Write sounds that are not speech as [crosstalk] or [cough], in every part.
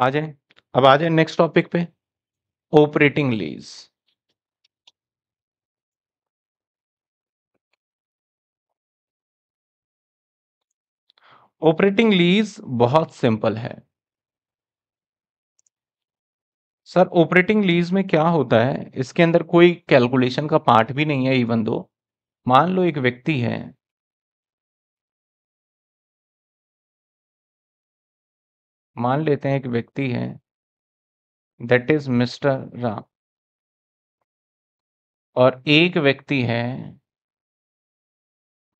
आ जाए अब आ जाए नेक्स्ट टॉपिक पे ऑपरेटिंग लीज ऑपरेटिंग लीज बहुत सिंपल है सर ऑपरेटिंग लीज में क्या होता है इसके अंदर कोई कैलकुलेशन का पार्ट भी नहीं है इवन दो मान लो एक व्यक्ति है मान लेते हैं एक व्यक्ति है दैट इज मिस्टर राम और एक व्यक्ति है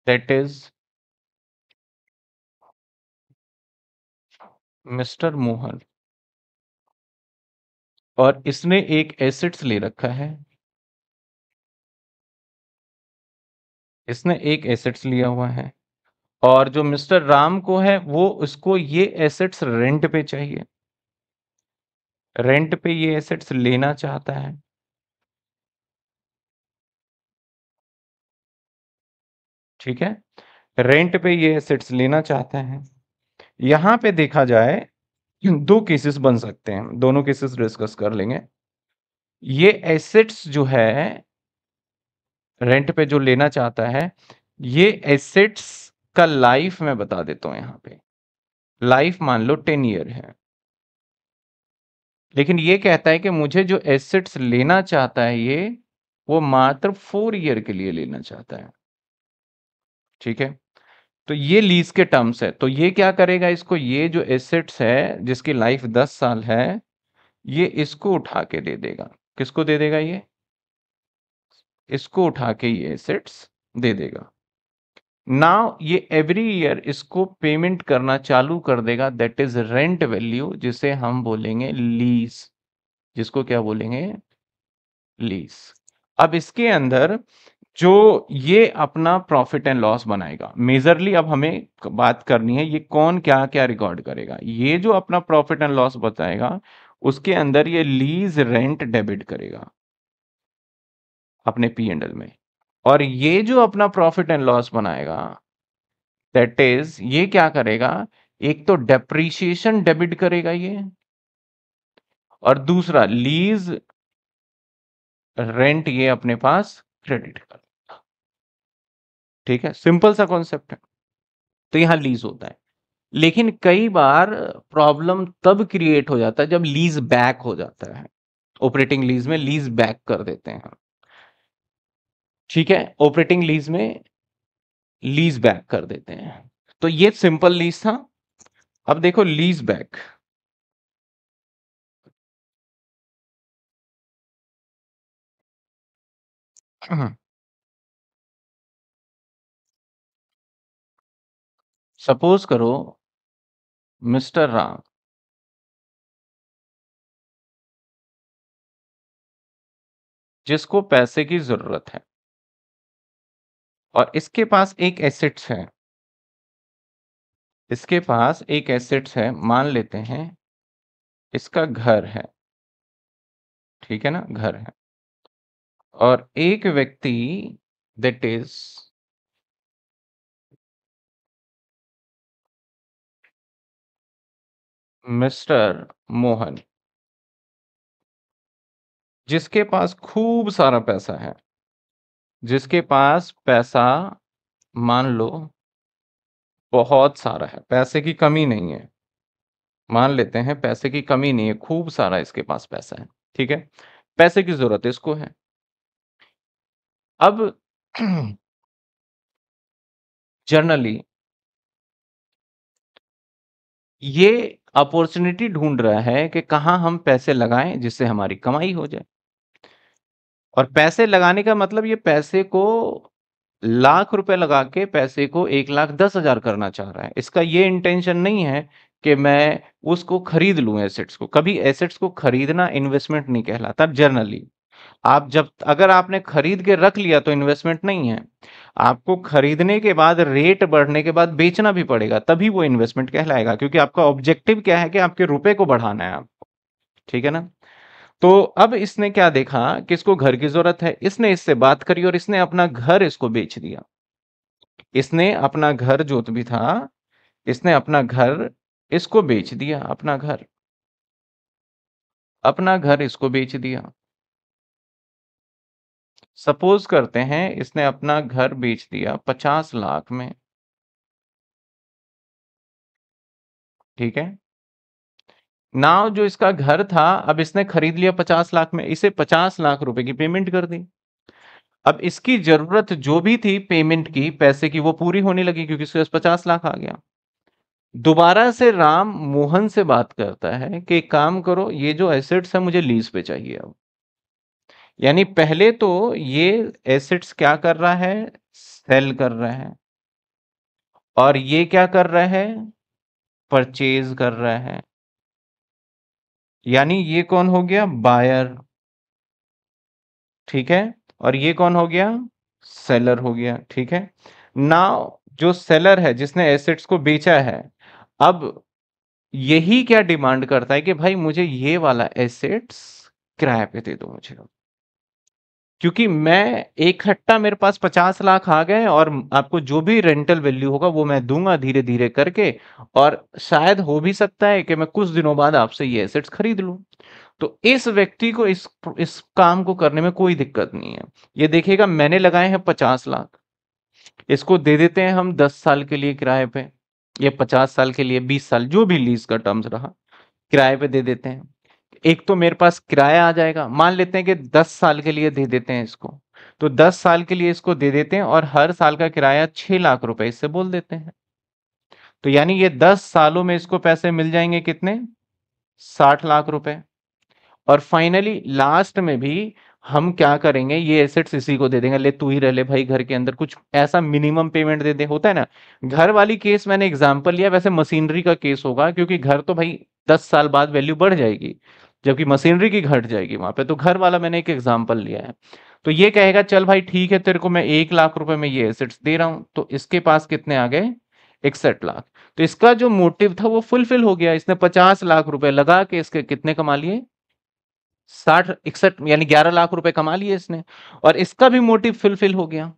दैट इज मिस्टर मोहन और इसने एक एसेट्स ले रखा है इसने एक एसेट्स लिया हुआ है और जो मिस्टर राम को है वो उसको ये एसेट्स रेंट पे चाहिए रेंट पे ये एसेट्स लेना चाहता है ठीक है रेंट पे ये एसेट्स लेना चाहते हैं यहां पे देखा जाए दो केसेस बन सकते हैं दोनों केसेस डिस्कस कर लेंगे ये एसेट्स जो है रेंट पे जो लेना चाहता है ये एसेट्स इसका लाइफ मैं बता देता हूं यहां पे लाइफ मान लो टेन ईयर है लेकिन ये कहता है कि मुझे जो एसेट्स लेना चाहता है ये वो मात्र फोर ईयर के लिए लेना चाहता है ठीक है तो ये लीज के टर्म्स है तो ये क्या करेगा इसको ये जो एसेट्स है जिसकी लाइफ दस साल है ये इसको उठा के दे देगा किसको दे देगा ये इसको उठा के ये एसेट्स दे देगा नाउ ये एवरी ईयर इसको पेमेंट करना चालू कर देगा दैट इज रेंट वैल्यू जिसे हम बोलेंगे लीज जिसको क्या बोलेंगे लीज अब इसके अंदर जो ये अपना प्रॉफिट एंड लॉस बनाएगा मेजरली अब हमें बात करनी है ये कौन क्या क्या रिकॉर्ड करेगा ये जो अपना प्रॉफिट एंड लॉस बताएगा उसके अंदर ये लीज रेंट डेबिट करेगा अपने पी एंड एल में और ये जो अपना प्रॉफिट एंड लॉस बनाएगा दैट इज ये क्या करेगा एक तो डेप्रीशिएशन डेबिट करेगा ये और दूसरा लीज रेंट ये अपने पास क्रेडिट कर ठीक है सिंपल सा कॉन्सेप्ट है तो यहां लीज होता है लेकिन कई बार प्रॉब्लम तब क्रिएट हो जाता है जब लीज बैक हो जाता है ऑपरेटिंग लीज में लीज बैक कर देते हैं ठीक है ऑपरेटिंग लीज में लीज बैक कर देते हैं तो ये सिंपल लीज था अब देखो लीज बैक सपोज करो मिस्टर राम जिसको पैसे की जरूरत है और इसके पास एक एसेट्स है इसके पास एक एसेट्स है मान लेते हैं इसका घर है ठीक है ना घर है और एक व्यक्ति दट इज मिस्टर मोहन जिसके पास खूब सारा पैसा है जिसके पास पैसा मान लो बहुत सारा है पैसे की कमी नहीं है मान लेते हैं पैसे की कमी नहीं है खूब सारा इसके पास पैसा है ठीक है पैसे की जरूरत इसको है अब [clears throat] जनरली ये अपॉर्चुनिटी ढूंढ रहा है कि कहाँ हम पैसे लगाएं जिससे हमारी कमाई हो जाए और पैसे लगाने का मतलब ये पैसे को लाख रुपए लगा के पैसे को एक लाख दस हजार करना चाह रहा है इसका ये इंटेंशन नहीं है कि मैं उसको खरीद लू एसेट्स को कभी एसेट्स को खरीदना इन्वेस्टमेंट नहीं कहलाता जनरली आप जब अगर आपने खरीद के रख लिया तो इन्वेस्टमेंट नहीं है आपको खरीदने के बाद रेट बढ़ने के बाद बेचना भी पड़ेगा तभी वो इन्वेस्टमेंट कहलाएगा क्योंकि आपका ऑब्जेक्टिव क्या है कि आपके रुपए को बढ़ाना है आपको ठीक है ना तो अब इसने क्या देखा कि इसको घर की जरूरत है इसने इससे बात करी और इसने अपना घर इसको बेच दिया इसने अपना घर जो भी था इसने अपना घर इसको बेच दिया अपना घर अपना घर इसको बेच दिया सपोज करते हैं इसने अपना घर बेच दिया पचास लाख में ठीक है नाव जो इसका घर था अब इसने खरीद लिया पचास लाख में इसे पचास लाख रुपए की पेमेंट कर दी अब इसकी जरूरत जो भी थी पेमेंट की पैसे की वो पूरी होने लगी क्योंकि इसके पास पचास लाख आ गया दोबारा से राम मोहन से बात करता है कि काम करो ये जो एसेट्स है मुझे लीज पे चाहिए अब यानी पहले तो ये एसेट्स क्या कर रहा है सेल कर रहा है और ये क्या कर रहा है परचेज कर रहा है यानी ये कौन हो गया बायर ठीक है और ये कौन हो गया सेलर हो गया ठीक है ना जो सेलर है जिसने एसेट्स को बेचा है अब यही क्या डिमांड करता है कि भाई मुझे ये वाला एसेट्स किराए पे दे दो मुझे क्योंकि मैं इकट्ठा मेरे पास पचास लाख आ गए और आपको जो भी रेंटल वैल्यू होगा वो मैं दूंगा धीरे धीरे करके और शायद हो भी सकता है कि मैं कुछ दिनों बाद आपसे ये एसेट्स खरीद लूँ तो इस व्यक्ति को इस इस काम को करने में कोई दिक्कत नहीं है ये देखिएगा मैंने लगाए हैं पचास लाख इसको दे देते हैं हम दस साल के लिए किराए पे या पचास साल के लिए बीस साल जो भी लीज का टर्म्स रहा किराए पे दे देते हैं एक तो मेरे पास किराया आ जाएगा मान लेते हैं कि दस साल के लिए दे देते हैं इसको तो दस साल के लिए इसको दे देते हैं और हर साल का किराया छह लाख रुपए इससे बोल देते हैं तो यानी ये दस सालों में इसको पैसे मिल जाएंगे कितने साठ लाख रुपए और फाइनली लास्ट में भी हम क्या करेंगे ये एसेट्स इसी को दे देंगे ले तू ही रह ले भाई घर के अंदर कुछ ऐसा मिनिमम पेमेंट दे दे होता है ना घर वाली केस मैंने एग्जाम्पल लिया वैसे मशीनरी का केस होगा क्योंकि घर तो भाई दस साल बाद वैल्यू बढ़ जाएगी जबकि मशीनरी की घट जाएगी वहां पे तो घर वाला मैंने एक एग्जाम्पल लिया है तो ये कहेगा चल भाई ठीक है तेरे को मैं एक लाख रुपए में ये एसेट्स दे रहा हूं तो इसके पास कितने आ गए इकसठ लाख तो इसका जो मोटिव था वो फुलफिल हो गया इसने पचास लाख रुपए लगा के इसके कितने कमा लिए साठ इकसठ यानी ग्यारह लाख रुपए कमा लिए इसने और इसका भी मोटिव फुलफिल हो गया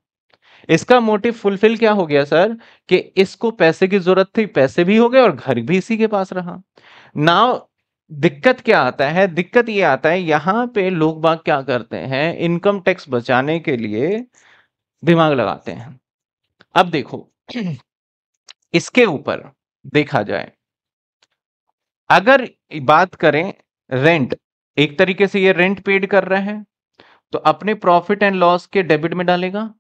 इसका मोटिव फुलफिल क्या हो गया सर कि इसको पैसे की जरूरत थी पैसे भी हो गए और घर भी इसी के पास रहा नाउ दिक्कत क्या आता है दिक्कत ये आता है यहाँ पे लोग बाग क्या करते हैं इनकम टैक्स बचाने के लिए दिमाग लगाते हैं अब देखो [clears throat] इसके ऊपर देखा जाए अगर बात करें रेंट एक तरीके से ये रेंट पेड कर रहे हैं तो अपने प्रॉफिट एंड लॉस के डेबिट में डालेगा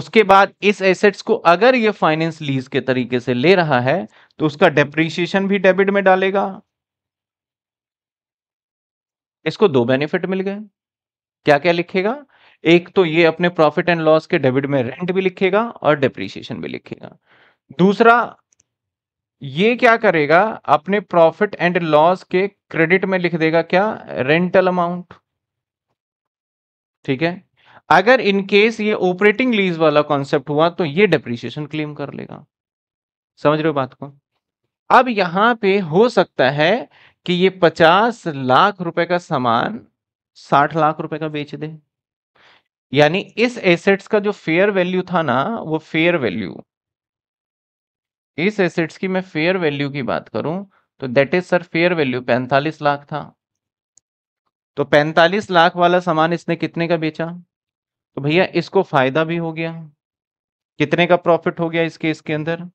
उसके बाद इस एसेट्स को अगर ये फाइनेंस लीज के तरीके से ले रहा है तो उसका डेप्रिसिएशन भी डेबिट में डालेगा इसको दो बेनिफिट मिल गए क्या क्या लिखेगा एक तो ये अपने प्रॉफिट एंड लॉस के डेबिट में रेंट भी लिखेगा और डिप्रिसिएशन भी लिखेगा दूसरा ये क्या करेगा अपने प्रॉफिट एंड लॉस के क्रेडिट में लिख देगा क्या रेंटल अमाउंट ठीक है अगर इन केस ये ऑपरेटिंग लीज वाला कॉन्सेप्ट हुआ तो ये डिप्रिसिएशन क्लेम कर लेगा समझ रहे हो बात को अब यहां पे हो सकता है कि ये पचास लाख रुपए का सामान साठ लाख रुपए का बेच दे यानी इस एसेट्स का जो फेयर वैल्यू था ना वो फेयर वैल्यू इस एसेट्स की मैं फेयर वैल्यू की बात करूं तो that is sir fair value पैंतालीस लाख था तो पैंतालीस लाख वाला सामान इसने कितने का बेचा तो भैया इसको फायदा भी हो गया कितने का प्रॉफिट हो गया इस केस के अंदर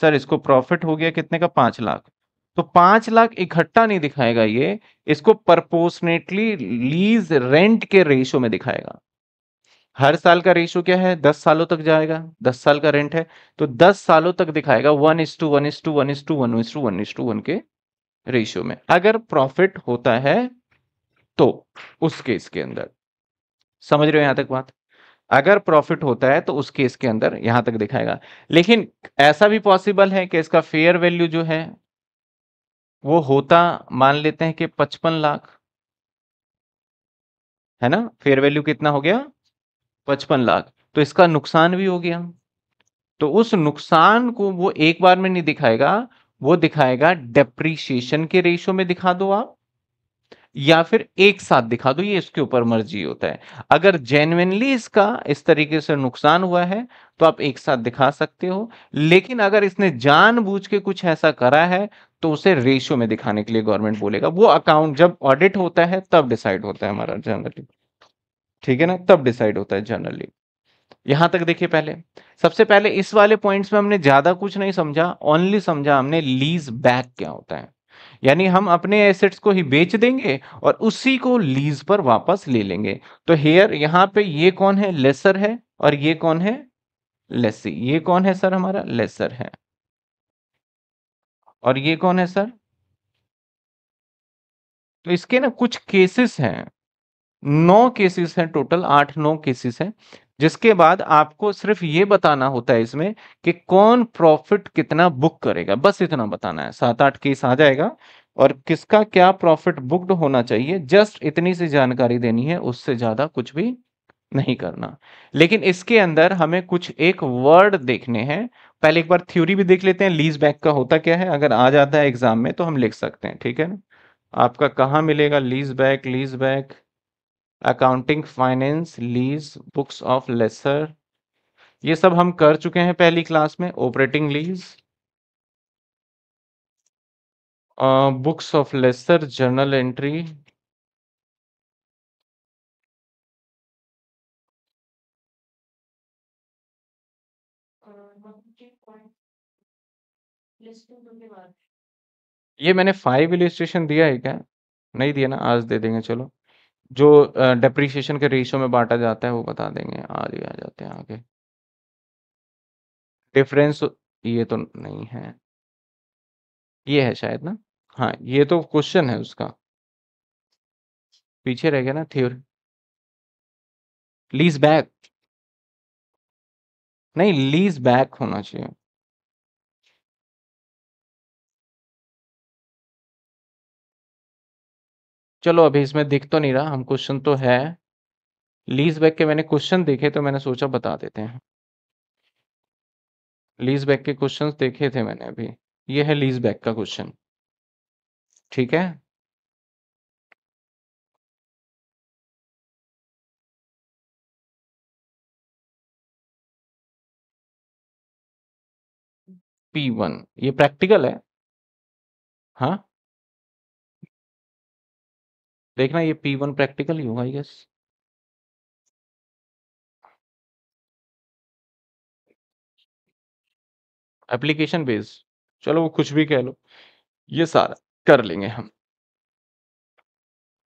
सर इसको प्रॉफिट हो गया कितने का पांच लाख तो पांच लाख इकट्ठा नहीं दिखाएगा ये इसको परपोर्सनेटली लीज रेंट के रेशो में दिखाएगा हर साल का रेशो क्या है दस सालों तक जाएगा दस साल का रेंट है तो दस सालों तक दिखाएगा one is to one is to one is to one is to one is to one के रेशियो में अगर प्रॉफिट होता है तो उस केस के अंदर समझ रहे हो यहां तक बात अगर प्रॉफिट होता है तो उस केस के अंदर यहां तक दिखाएगा लेकिन ऐसा भी पॉसिबल है कि इसका फेयर वैल्यू जो है वो होता मान लेते हैं कि पचपन लाख है ना फेयर वैल्यू कितना हो गया पचपन लाख तो इसका नुकसान भी हो गया तो उस नुकसान को वो एक बार में नहीं दिखाएगा वो दिखाएगा डेप्रीशिएशन के रेशो में दिखा दो आप या फिर एक साथ दिखा दो ये इसके ऊपर मर्जी होता है अगर जेन्यनली इसका इस तरीके से नुकसान हुआ है तो आप एक साथ दिखा सकते हो लेकिन अगर इसने जानबूझ के कुछ ऐसा करा है तो उसे रेशियो में दिखाने के लिए गवर्नमेंट बोलेगा वो अकाउंट जब ऑडिट होता है तब डिसाइड होता है हमारा जनरली ठीक है ना तब डिसाइड होता है जनरली यहां तक देखिए पहले सबसे पहले इस वाले पॉइंट्स में हमने ज्यादा कुछ नहीं समझा ओनली समझा हमने लीज बैक क्या होता है यानी हम अपने एसेट्स को ही बेच देंगे और उसी को लीज पर वापस ले लेंगे तो हेयर यहां पे ये कौन है लेसर है और ये कौन है लेसी ये कौन है सर हमारा लेसर है और ये कौन है सर तो इसके ना कुछ केसेस हैं नौ केसेस हैं टोटल आठ नौ केसेस हैं जिसके बाद आपको सिर्फ ये बताना होता है इसमें कि कौन प्रॉफिट कितना बुक करेगा बस इतना बताना है सात आठ केस आ जाएगा और किसका क्या प्रॉफिट बुक्ड होना चाहिए जस्ट इतनी सी जानकारी देनी है उससे ज्यादा कुछ भी नहीं करना लेकिन इसके अंदर हमें कुछ एक वर्ड देखने हैं पहले एक बार थ्योरी भी देख लेते हैं लीज बैक का होता क्या है अगर आ जाता है एग्जाम में तो हम लिख सकते हैं ठीक है ना आपका कहाँ मिलेगा lease back lease back accounting finance lease books of lessor ये सब हम कर चुके हैं पहली क्लास में operating lease books of lessor journal entry ये मैंने फाइव इलिस्ट्रेशन दिया है क्या नहीं दिया ना आज दे देंगे चलो जो डेप्रिसिएशन के रेशियो में बांटा जाता है वो बता देंगे आज ही आ जाते हैं आगे डिफरेंस तो, ये तो नहीं है ये है शायद ना हाँ ये तो क्वेश्चन है उसका पीछे रह गया ना थ्योरी लीज बैक नहीं लीज बैक होना चाहिए चलो अभी इसमें दिख तो नहीं रहा हम क्वेश्चन तो है लीज बैक के मैंने क्वेश्चन देखे तो मैंने सोचा बता देते हैं लीज बैक के क्वेश्चन देखे थे मैंने अभी ये है लीज बैक का क्वेश्चन ठीक है पी वन ये प्रैक्टिकल है हाँ देखना ये पी वन प्रैक्टिकल ही होगा यस एप्लीकेशन बेस चलो वो कुछ भी कह लो ये सारा कर लेंगे हम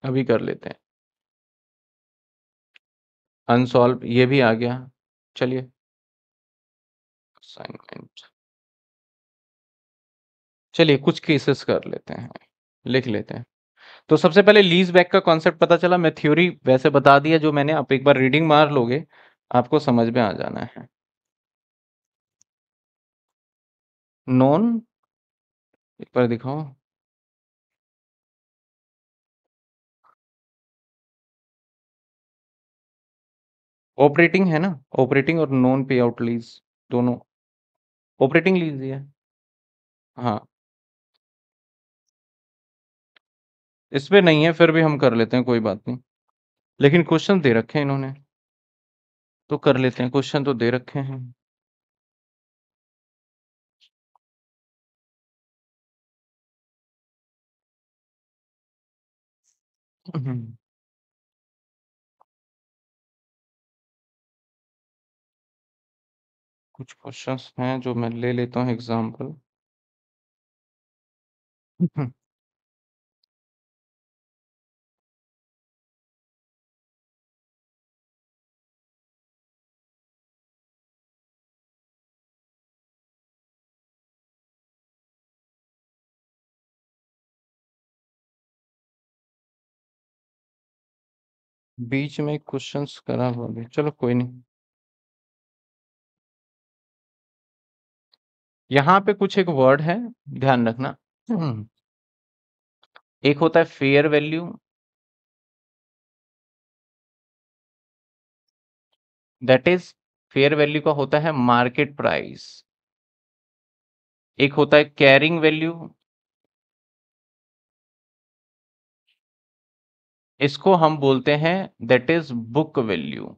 अभी कर लेते हैं अनसॉल्व ये भी आ गया चलिए असाइनमेंट चलिए कुछ केसेस कर लेते हैं लिख लेते हैं तो सबसे पहले लीज बैक का कॉन्सेप्ट पता चला मैं थ्योरी वैसे बता दिया जो मैंने आप एक बार रीडिंग मार लोगे आपको समझ में आ जाना है नॉन एक बार दिखाओ ऑपरेटिंग है ना ऑपरेटिंग और नॉन पे आउट लीज दोनों ऑपरेटिंग लीज है हाँ इस पर नहीं है फिर भी हम कर लेते हैं कोई बात नहीं लेकिन क्वेश्चन दे रखे हैं इन्होंने तो कर लेते हैं क्वेश्चन तो दे रखे हैं हम्म। कुछ क्वेश्चंस हैं जो मैं ले लेता हूं एग्जांपल बीच में क्वेश्चंस खराब हो गए चलो कोई नहीं यहाँ पे कुछ एक वर्ड है ध्यान रखना हम्म। एक होता है fair value that is fair value का होता है मार्केट प्राइस एक होता है कैरिंग वैल्यू इसको हम बोलते हैं दैट इज बुक वैल्यू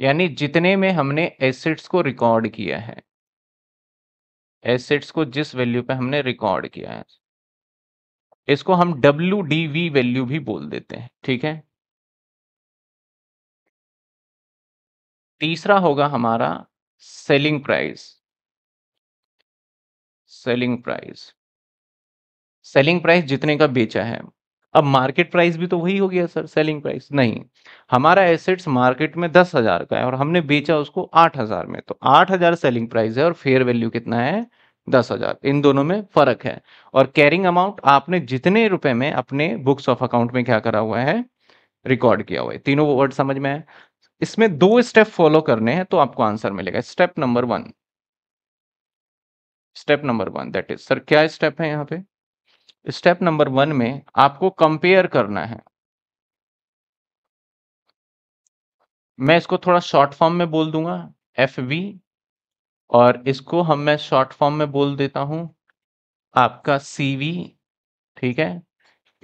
यानी जितने में हमने एसेट्स को रिकॉर्ड किया है एसेट्स को जिस वैल्यू पे हमने रिकॉर्ड किया है इसको हम डब्ल्यू डी वी वैल्यू भी बोल देते हैं ठीक है तीसरा होगा हमारा selling price selling price selling price जितने का बेचा है अब मार्केट प्राइस भी तो वही हो गया सर सेलिंग प्राइस नहीं हमारा एसेट्स मार्केट में दस हजार का है और हमने बेचा उसको आठ हजार में तो आठ हजार सेलिंग प्राइस है और फेयर वैल्यू कितना है दस हजार इन दोनों में फर्क है और कैरिंग अमाउंट आपने जितने रुपए में अपने बुक्स ऑफ अकाउंट में क्या करा हुआ है रिकॉर्ड किया हुआ है तीनों वर्ड समझ में आए इसमें दो स्टेप फॉलो करने हैं तो आपको आंसर मिलेगा step number one step number one that is sir क्या स्टेप है यहाँ पे स्टेप नंबर वन में आपको कंपेयर करना है मैं इसको थोड़ा शॉर्ट फॉर्म में बोल दूंगा एफ वी और इसको हम मैं शॉर्ट फॉर्म में बोल देता हूं आपका सी वी ठीक है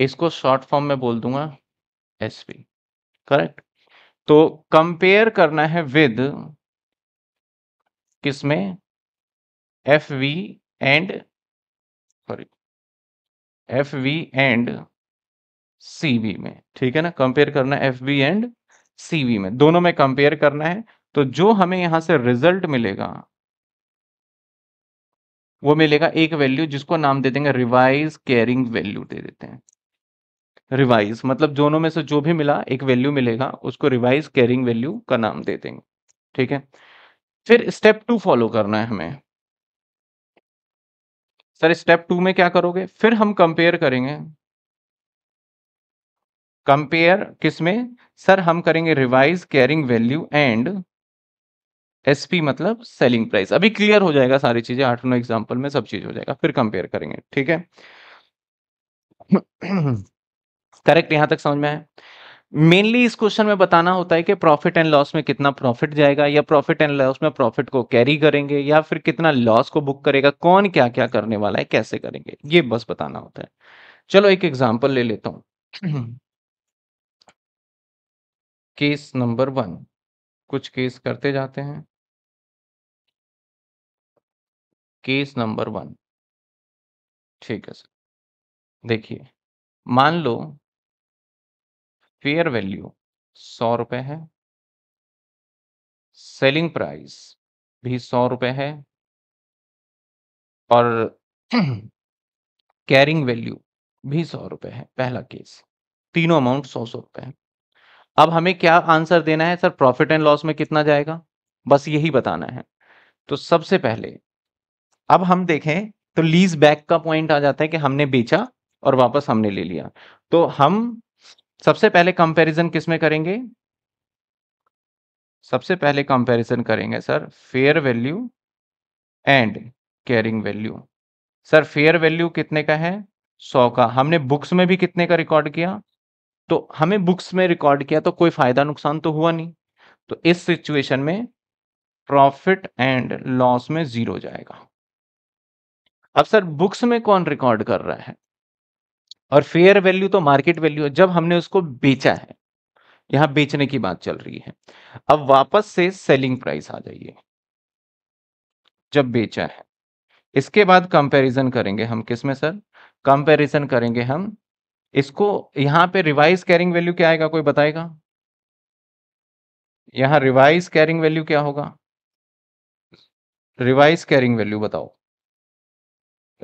इसको शॉर्ट फॉर्म में बोल दूंगा एस वी करेक्ट तो कंपेयर करना है विद किसमें F V and F V and C V में ठीक है ना कंपेयर करना F V and C V में दोनों में कंपेयर करना है तो जो हमें यहां से रिजल्ट मिलेगा वो मिलेगा एक वैल्यू जिसको नाम दे देंगे रिवाइज कैरिंग वैल्यू दे देते हैं रिवाइज मतलब दोनों में से जो भी मिला एक वैल्यू मिलेगा उसको रिवाइज कैरिंग वैल्यू का नाम दे देंगे ठीक है फिर स्टेप टू फॉलो करना है हमें सर स्टेप टू में क्या करोगे फिर हम कंपेयर करेंगे कंपेयर किस में सर हम करेंगे revise carrying value and SP मतलब सेलिंग प्राइस अभी क्लियर हो जाएगा सारी चीजें आठ नौ एग्जाम्पल में सब चीज हो जाएगा फिर कंपेयर करेंगे ठीक है करेक्ट [clears throat] यहां तक समझ में आया मेनली इस क्वेश्चन में बताना होता है कि प्रॉफिट एंड लॉस में कितना प्रॉफिट जाएगा या प्रॉफिट एंड लॉस में प्रॉफिट को कैरी करेंगे या फिर कितना लॉस को बुक करेगा कौन क्या क्या करने वाला है कैसे करेंगे ये बस बताना होता है चलो एक एग्जाम्पल ले लेता हूँ केस नंबर वन कुछ केस करते जाते हैं केस नंबर वन ठीक है सर देखिए मान लो फेयर वैल्यू सौ रुपए है सेलिंग प्राइस भी सौ रुपए है और कैरिंग वैल्यू भी सौ रुपये है पहला केस तीनों अमाउंट सौ सौ रुपए है अब हमें क्या आंसर देना है सर प्रॉफिट एंड लॉस में कितना जाएगा बस यही बताना है तो सबसे पहले अब हम देखें तो लीज बैक का पॉइंट आ जाता है कि हमने बेचा और वापस हमने ले लिया तो हम सबसे पहले कंपैरिजन किस में करेंगे सबसे पहले कंपैरिजन करेंगे sir fair value and carrying value sir fair value कितने का है सौ का हमने बुक्स में भी कितने का रिकॉर्ड किया तो हमें बुक्स में रिकॉर्ड किया तो कोई फायदा नुकसान तो हुआ नहीं तो इस सिचुएशन में प्रॉफिट एंड लॉस में जीरो जाएगा अब सर बुक्स में कौन रिकॉर्ड कर रहा है और फेयर वैल्यू तो मार्केट वैल्यू है जब हमने उसको बेचा है यहां बेचने की बात चल रही है अब वापस से सेलिंग प्राइस आ जाइए जब बेचा है इसके बाद कंपैरिजन करेंगे हम किस में सर कंपैरिजन करेंगे हम इसको यहां पे रिवाइज कैरिंग वैल्यू क्या आएगा कोई बताएगा यहां रिवाइज कैरिंग वैल्यू क्या होगा रिवाइज कैरिंग वैल्यू बताओ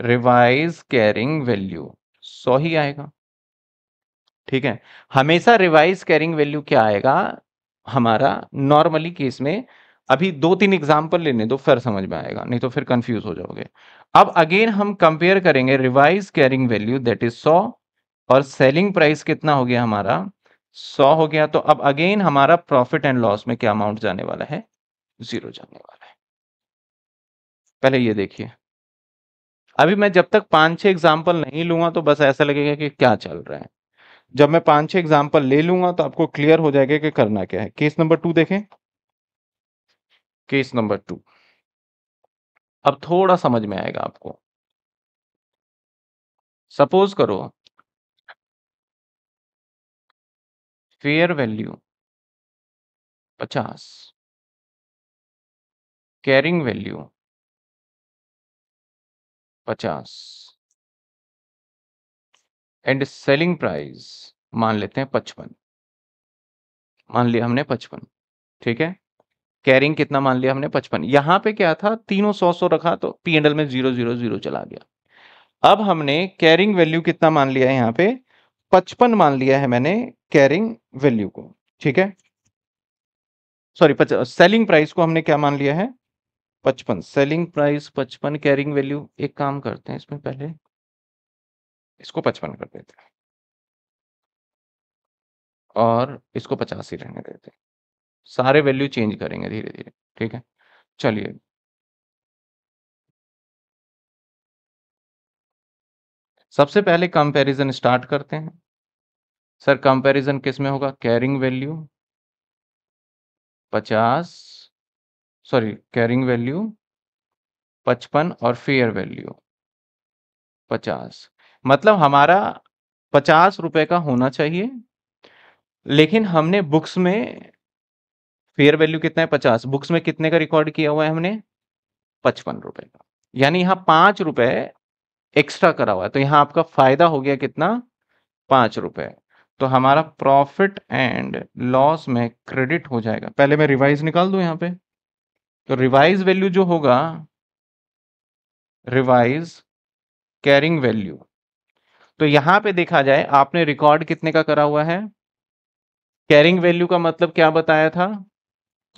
रिवाइज कैरिंग वैल्यू सौ ही आएगा ठीक है हमेशा रिवाइज कैरिंग वैल्यू क्या आएगा हमारा नॉर्मली केस में अभी दो तीन एग्जाम्पल लेने दो फिर समझ में आएगा नहीं तो फिर कंफ्यूज हो जाओगे अब अगेन हम कंपेयर करेंगे revise carrying value that is सौ और सेलिंग प्राइस कितना हो गया हमारा सौ हो गया तो अब अगेन हमारा प्रॉफिट एंड लॉस में क्या अमाउंट जाने वाला है जीरो जाने वाला है पहले ये देखिए अभी मैं जब तक पांच छह एग्जाम्पल नहीं लूंगा तो बस ऐसा लगेगा कि क्या चल रहा है जब मैं पांच छह एग्जाम्पल ले लूंगा तो आपको क्लियर हो जाएगा कि करना क्या है केस नंबर टू देखें केस नंबर टू अब थोड़ा समझ में आएगा आपको सपोज करो फेयर वैल्यू पचास कैरिंग वैल्यू पचास एंड सेलिंग प्राइस मान लेते हैं पचपन मान लिया हमने पचपन ठीक है कैरिंग कितना मान लिया हमने पचपन यहां पे क्या था तीनों सौ सौ रखा तो पी एंडल में जीरो जीरो जीरो चला गया अब हमने कैरिंग वैल्यू कितना मान लिया है यहां पे पचपन मान लिया है मैंने कैरिंग वैल्यू को ठीक है सॉरी सेलिंग प्राइस को हमने क्या मान लिया है पचपन सेलिंग प्राइस पचपन कैरिंग वैल्यू एक काम करते हैं इसमें पहले इसको पचपन कर देते हैं और इसको पचास ही रहने देते हैं सारे वैल्यू चेंज करेंगे धीरे धीरे ठीक है चलिए सबसे पहले कंपैरिजन स्टार्ट करते हैं सर कंपैरिजन किस में होगा कैरिंग वैल्यू पचास सॉरी कैरिंग वैल्यू पचपन और फेयर वैल्यू पचास मतलब हमारा पचास रुपए का होना चाहिए लेकिन हमने बुक्स में फेयर वैल्यू कितना है पचास बुक्स में कितने का रिकॉर्ड किया हुआ है हमने पचपन रुपए का यानी यहाँ पांच रुपए एक्स्ट्रा करा हुआ है तो यहाँ आपका फायदा हो गया कितना पांच रुपए तो हमारा प्रॉफिट एंड लॉस में क्रेडिट हो जाएगा पहले मैं रिवाइज निकाल दू यहाँ पे तो रिवाइज वैल्यू जो होगा रिवाइज कैरिंग वैल्यू तो यहां पे देखा जाए आपने रिकॉर्ड कितने का करा हुआ है कैरिंग वैल्यू का मतलब क्या बताया था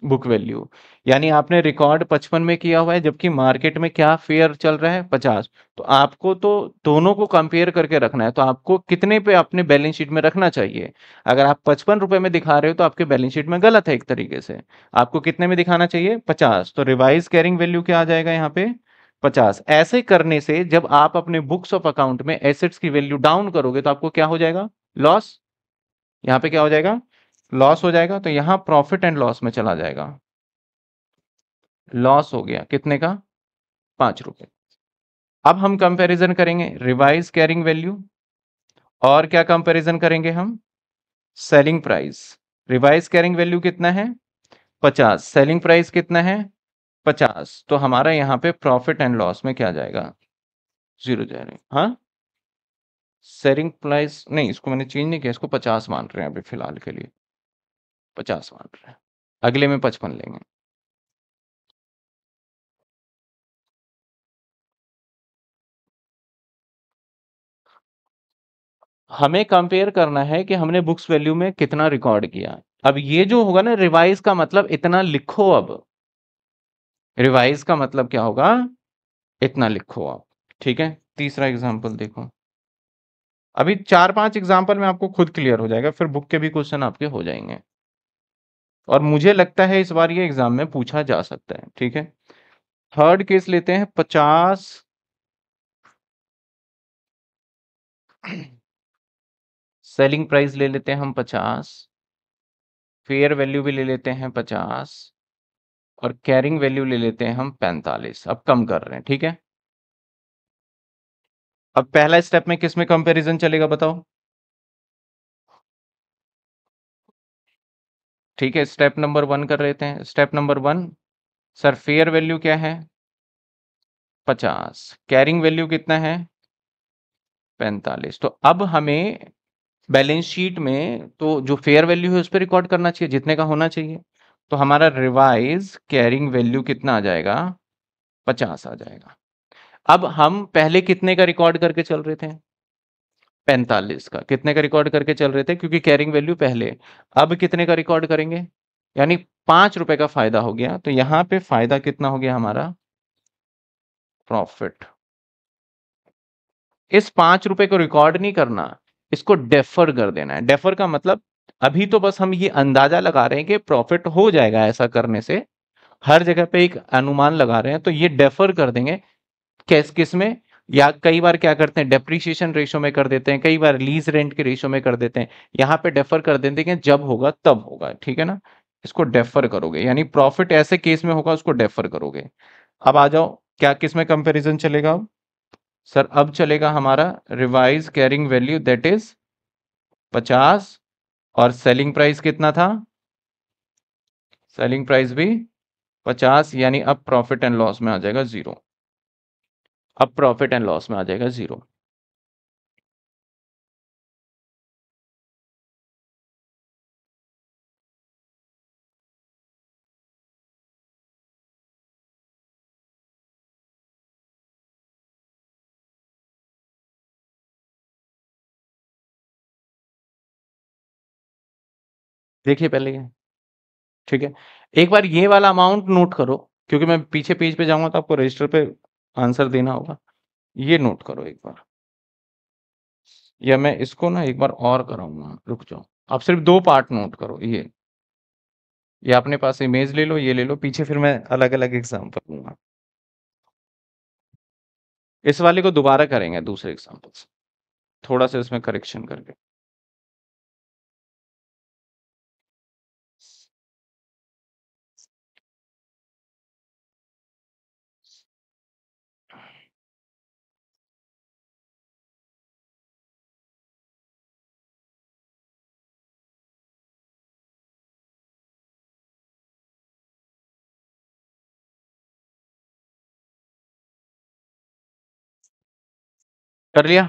बुक वैल्यू यानी आपने रिकॉर्ड पचपन में किया हुआ है जबकि मार्केट में क्या फेयर चल रहा है पचास तो आपको तो दोनों को कंपेयर करके रखना है तो आपको कितने पे अपने बैलेंस शीट में रखना चाहिए अगर आप पचपन रुपए में दिखा रहे हो तो आपके बैलेंस शीट में गलत है एक तरीके से आपको कितने में दिखाना चाहिए पचास तो रिवाइज कैरिंग वैल्यू क्या आ जाएगा यहाँ पे पचास ऐसे करने से जब आप अपने बुक्स ऑफ अकाउंट में एसेट्स की वैल्यू डाउन करोगे तो आपको क्या हो जाएगा लॉस यहाँ पे क्या हो जाएगा लॉस हो जाएगा तो यहाँ प्रॉफिट एंड लॉस में चला जाएगा लॉस हो गया कितने का पांच रुपए अब हम कंपैरिजन करेंगे रिवाइज कैरिंग वैल्यू और क्या कंपैरिजन करेंगे हम selling price revise carrying value कितना है पचास सेलिंग प्राइस कितना है पचास तो हमारा यहां पे प्रॉफिट एंड लॉस में क्या जाएगा जीरो जा रहे हाँ सेलिंग प्राइस नहीं इसको मैंने चेंज नहीं किया इसको पचास मान रहे हैं अभी फिलहाल के लिए पचास मान रहे हैं अगले में पचपन लेंगे हमें कंपेयर करना है कि हमने बुक्स वैल्यू में कितना रिकॉर्ड किया अब ये जो होगा ना रिवाइज का मतलब इतना लिखो अब रिवाइज का मतलब क्या होगा इतना लिखो आप ठीक है तीसरा एग्जाम्पल देखो अभी चार पांच एग्जाम्पल में आपको खुद क्लियर हो जाएगा फिर बुक के भी क्वेश्चन आपके हो जाएंगे और मुझे लगता है इस बार ये एग्जाम में पूछा जा सकता है ठीक है थर्ड केस लेते हैं पचास सेलिंग प्राइस ले लेते हैं हम पचास फेयर वैल्यू भी ले लेते हैं पचास और कैरिंग वैल्यू ले लेते हैं हम पैंतालीस अब कम कर रहे हैं ठीक है अब पहला स्टेप में किस में कंपेरिजन चलेगा बताओ ठीक है स्टेप नंबर वन कर लेते हैं step number one sir fair value क्या है पचास कैरिंग वैल्यू कितना है पैंतालीस तो अब हमें बैलेंस शीट में तो जो फेयर वैल्यू है उस पर रिकॉर्ड करना चाहिए जितने का होना चाहिए तो हमारा रिवाइज कैरिंग वैल्यू कितना आ जाएगा पचास आ जाएगा अब हम पहले कितने का रिकॉर्ड करके चल रहे थे पैंतालीस का कितने का रिकॉर्ड करके चल रहे थे क्योंकि कैरिंग वैल्यू पहले अब कितने का रिकॉर्ड करेंगे यानी पांच रुपए का फायदा हो गया तो यहां पे फायदा कितना हो गया हमारा प्रॉफिट इस पांच रुपए को रिकॉर्ड नहीं करना इसको डेफर कर देना है डेफर का मतलब अभी तो बस हम ये अंदाजा लगा रहे हैं कि प्रॉफिट हो जाएगा ऐसा करने से हर जगह पे एक अनुमान लगा रहे हैं तो ये डेफर कर देंगे कैस किस में या कई बार क्या करते हैं डेप्रिसिएशन रेशो में कर देते हैं कई बार लीज रेंट के रेशो में कर देते हैं यहाँ पे डेफर कर देते हैं जब होगा तब होगा ठीक है ना इसको डेफर करोगे यानी प्रॉफिट ऐसे केस में होगा उसको डेफर करोगे अब आ जाओ क्या किस में कंपेरिजन चलेगा अब सर अब चलेगा हमारा revise carrying value that is पचास और सेलिंग प्राइस कितना था सेलिंग प्राइस भी पचास यानी अब प्रॉफिट एंड लॉस में आ जाएगा जीरो अब प्रॉफिट एंड लॉस में आ जाएगा ज़ीरो देखिए पहले ये ठीक है एक बार ये वाला अमाउंट नोट करो क्योंकि मैं पीछे पेज पे जाऊंगा तो आपको रजिस्टर पे आंसर देना होगा ये नोट करो एक बार या मैं इसको ना एक बार और कराऊंगा रुक जाओ आप सिर्फ दो पार्ट नोट करो ये ये अपने पास इमेज ले लो ये ले लो पीछे फिर मैं अलग अलग एग्जाम्पल लूंगा इस वाले को दोबारा करेंगे दूसरे एग्जाम्पल से थोड़ा सा इसमें करेक्शन करके कर लिया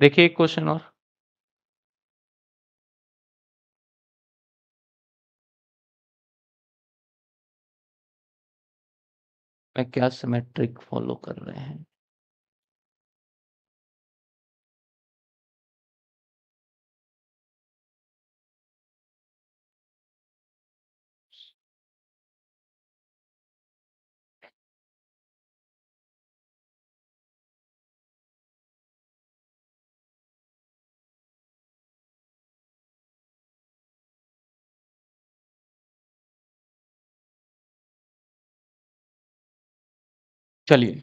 देखिए एक क्वेश्चन और मैं क्या सिमेट्रिक फॉलो कर रहे हैं चलिए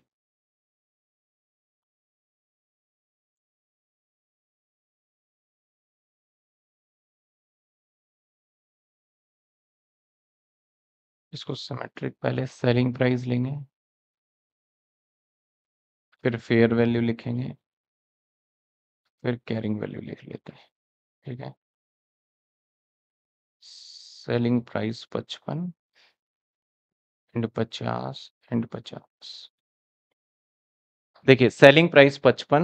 इसको सिमेट्रिक पहले सेलिंग प्राइस लेंगे फिर फेयर वैल्यू लिखेंगे फिर कैरिंग वैल्यू लिख लेते हैं ठीक है सेलिंग प्राइस पचपन एंड पचास एंड पचास देखिए सेलिंग प्राइस पचपन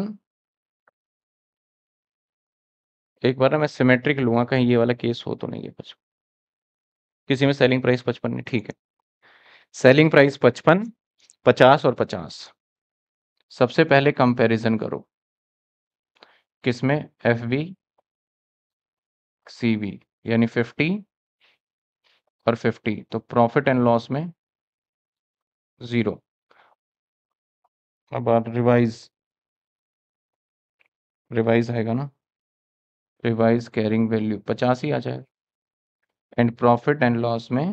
एक बार ना मैं सिमेट्रिक लूंगा कहीं ये वाला केस हो तो नहीं है पचपन किसी में सेलिंग प्राइस पचपन नहीं ठीक है सेलिंग प्राइस पचपन पचास और पचास सबसे पहले कंपैरिजन करो किसमें एफ बी सी बी यानी फिफ्टी और फिफ्टी तो प्रॉफिट एंड लॉस में ज़ीरो अब रिवाइज रिवाइज आएगा ना रिवाइज कैरिंग वैल्यू पचास ही आ जाएगा एंड प्रॉफिट एंड लॉस में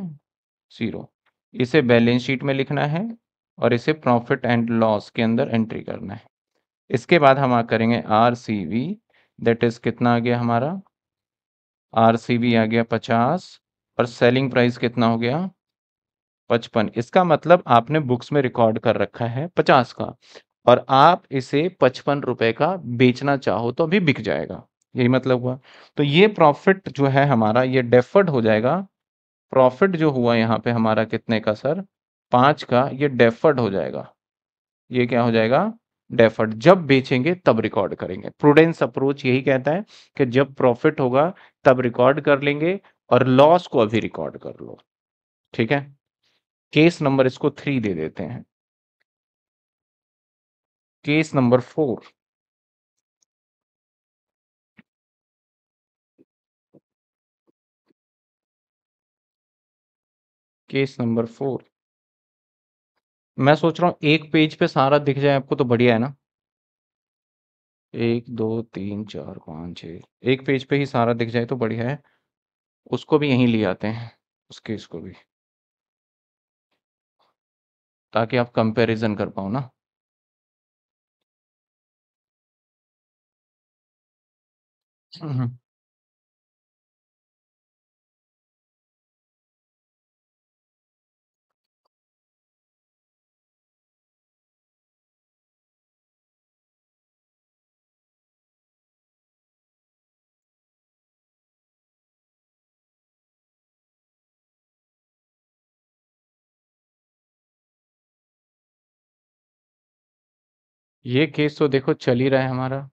ज़ीरो इसे बैलेंस शीट में लिखना है और इसे प्रॉफिट एंड लॉस के अंदर एंट्री करना है इसके बाद हम आ करेंगे R C V that is कितना आ गया हमारा आर सी वी आ गया पचास और सेलिंग प्राइस कितना हो गया पचपन इसका मतलब आपने बुक्स में रिकॉर्ड कर रखा है पचास का और आप इसे पचपन रुपए का बेचना चाहो तो अभी बिक जाएगा यही मतलब हुआ तो ये प्रॉफिट जो है हमारा ये डेफर्ड हो जाएगा प्रॉफिट जो हुआ यहाँ पे हमारा कितने का सर पांच का ये डेफर्ड हो जाएगा ये क्या हो जाएगा डेफर्ड जब बेचेंगे तब रिकॉर्ड करेंगे प्रूडेंस अप्रोच यही कहता है कि जब प्रॉफिट होगा तब रिकॉर्ड कर लेंगे और लॉस को अभी रिकॉर्ड कर लो ठीक है केस नंबर इसको थ्री दे देते हैं case number four case number four मैं सोच रहा हूं एक पेज पे सारा दिख जाए आपको तो बढ़िया है ना एक दो तीन चार पाँच छ एक पेज पे ही सारा दिख जाए तो बढ़िया है उसको भी यहीं ले आते हैं उस केस को भी ताकि आप कंपैरिजन कर पाओ ना हम्म, हम्म। ये केस तो देखो चल ही रहा है हमारा।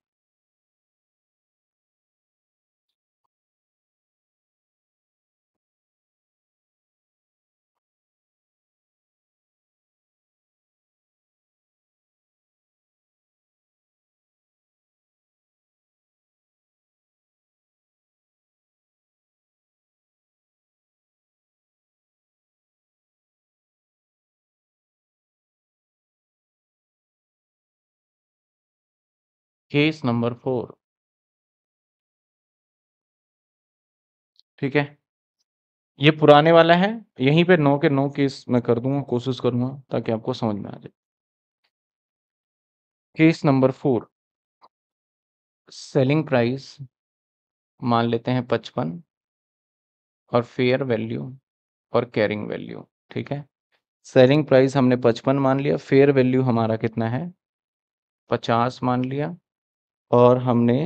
केस नंबर फोर ठीक है ये पुराने वाला है यहीं पे नौ के नौ केस मैं कर दूंगा कोशिश करूंगा ताकि आपको समझ में आ जाए case number four selling price मान लेते हैं पचपन और फेयर वैल्यू और कैरिंग वैल्यू ठीक है सेलिंग प्राइस हमने पचपन मान लिया फेयर वैल्यू हमारा कितना है पचास मान लिया और हमने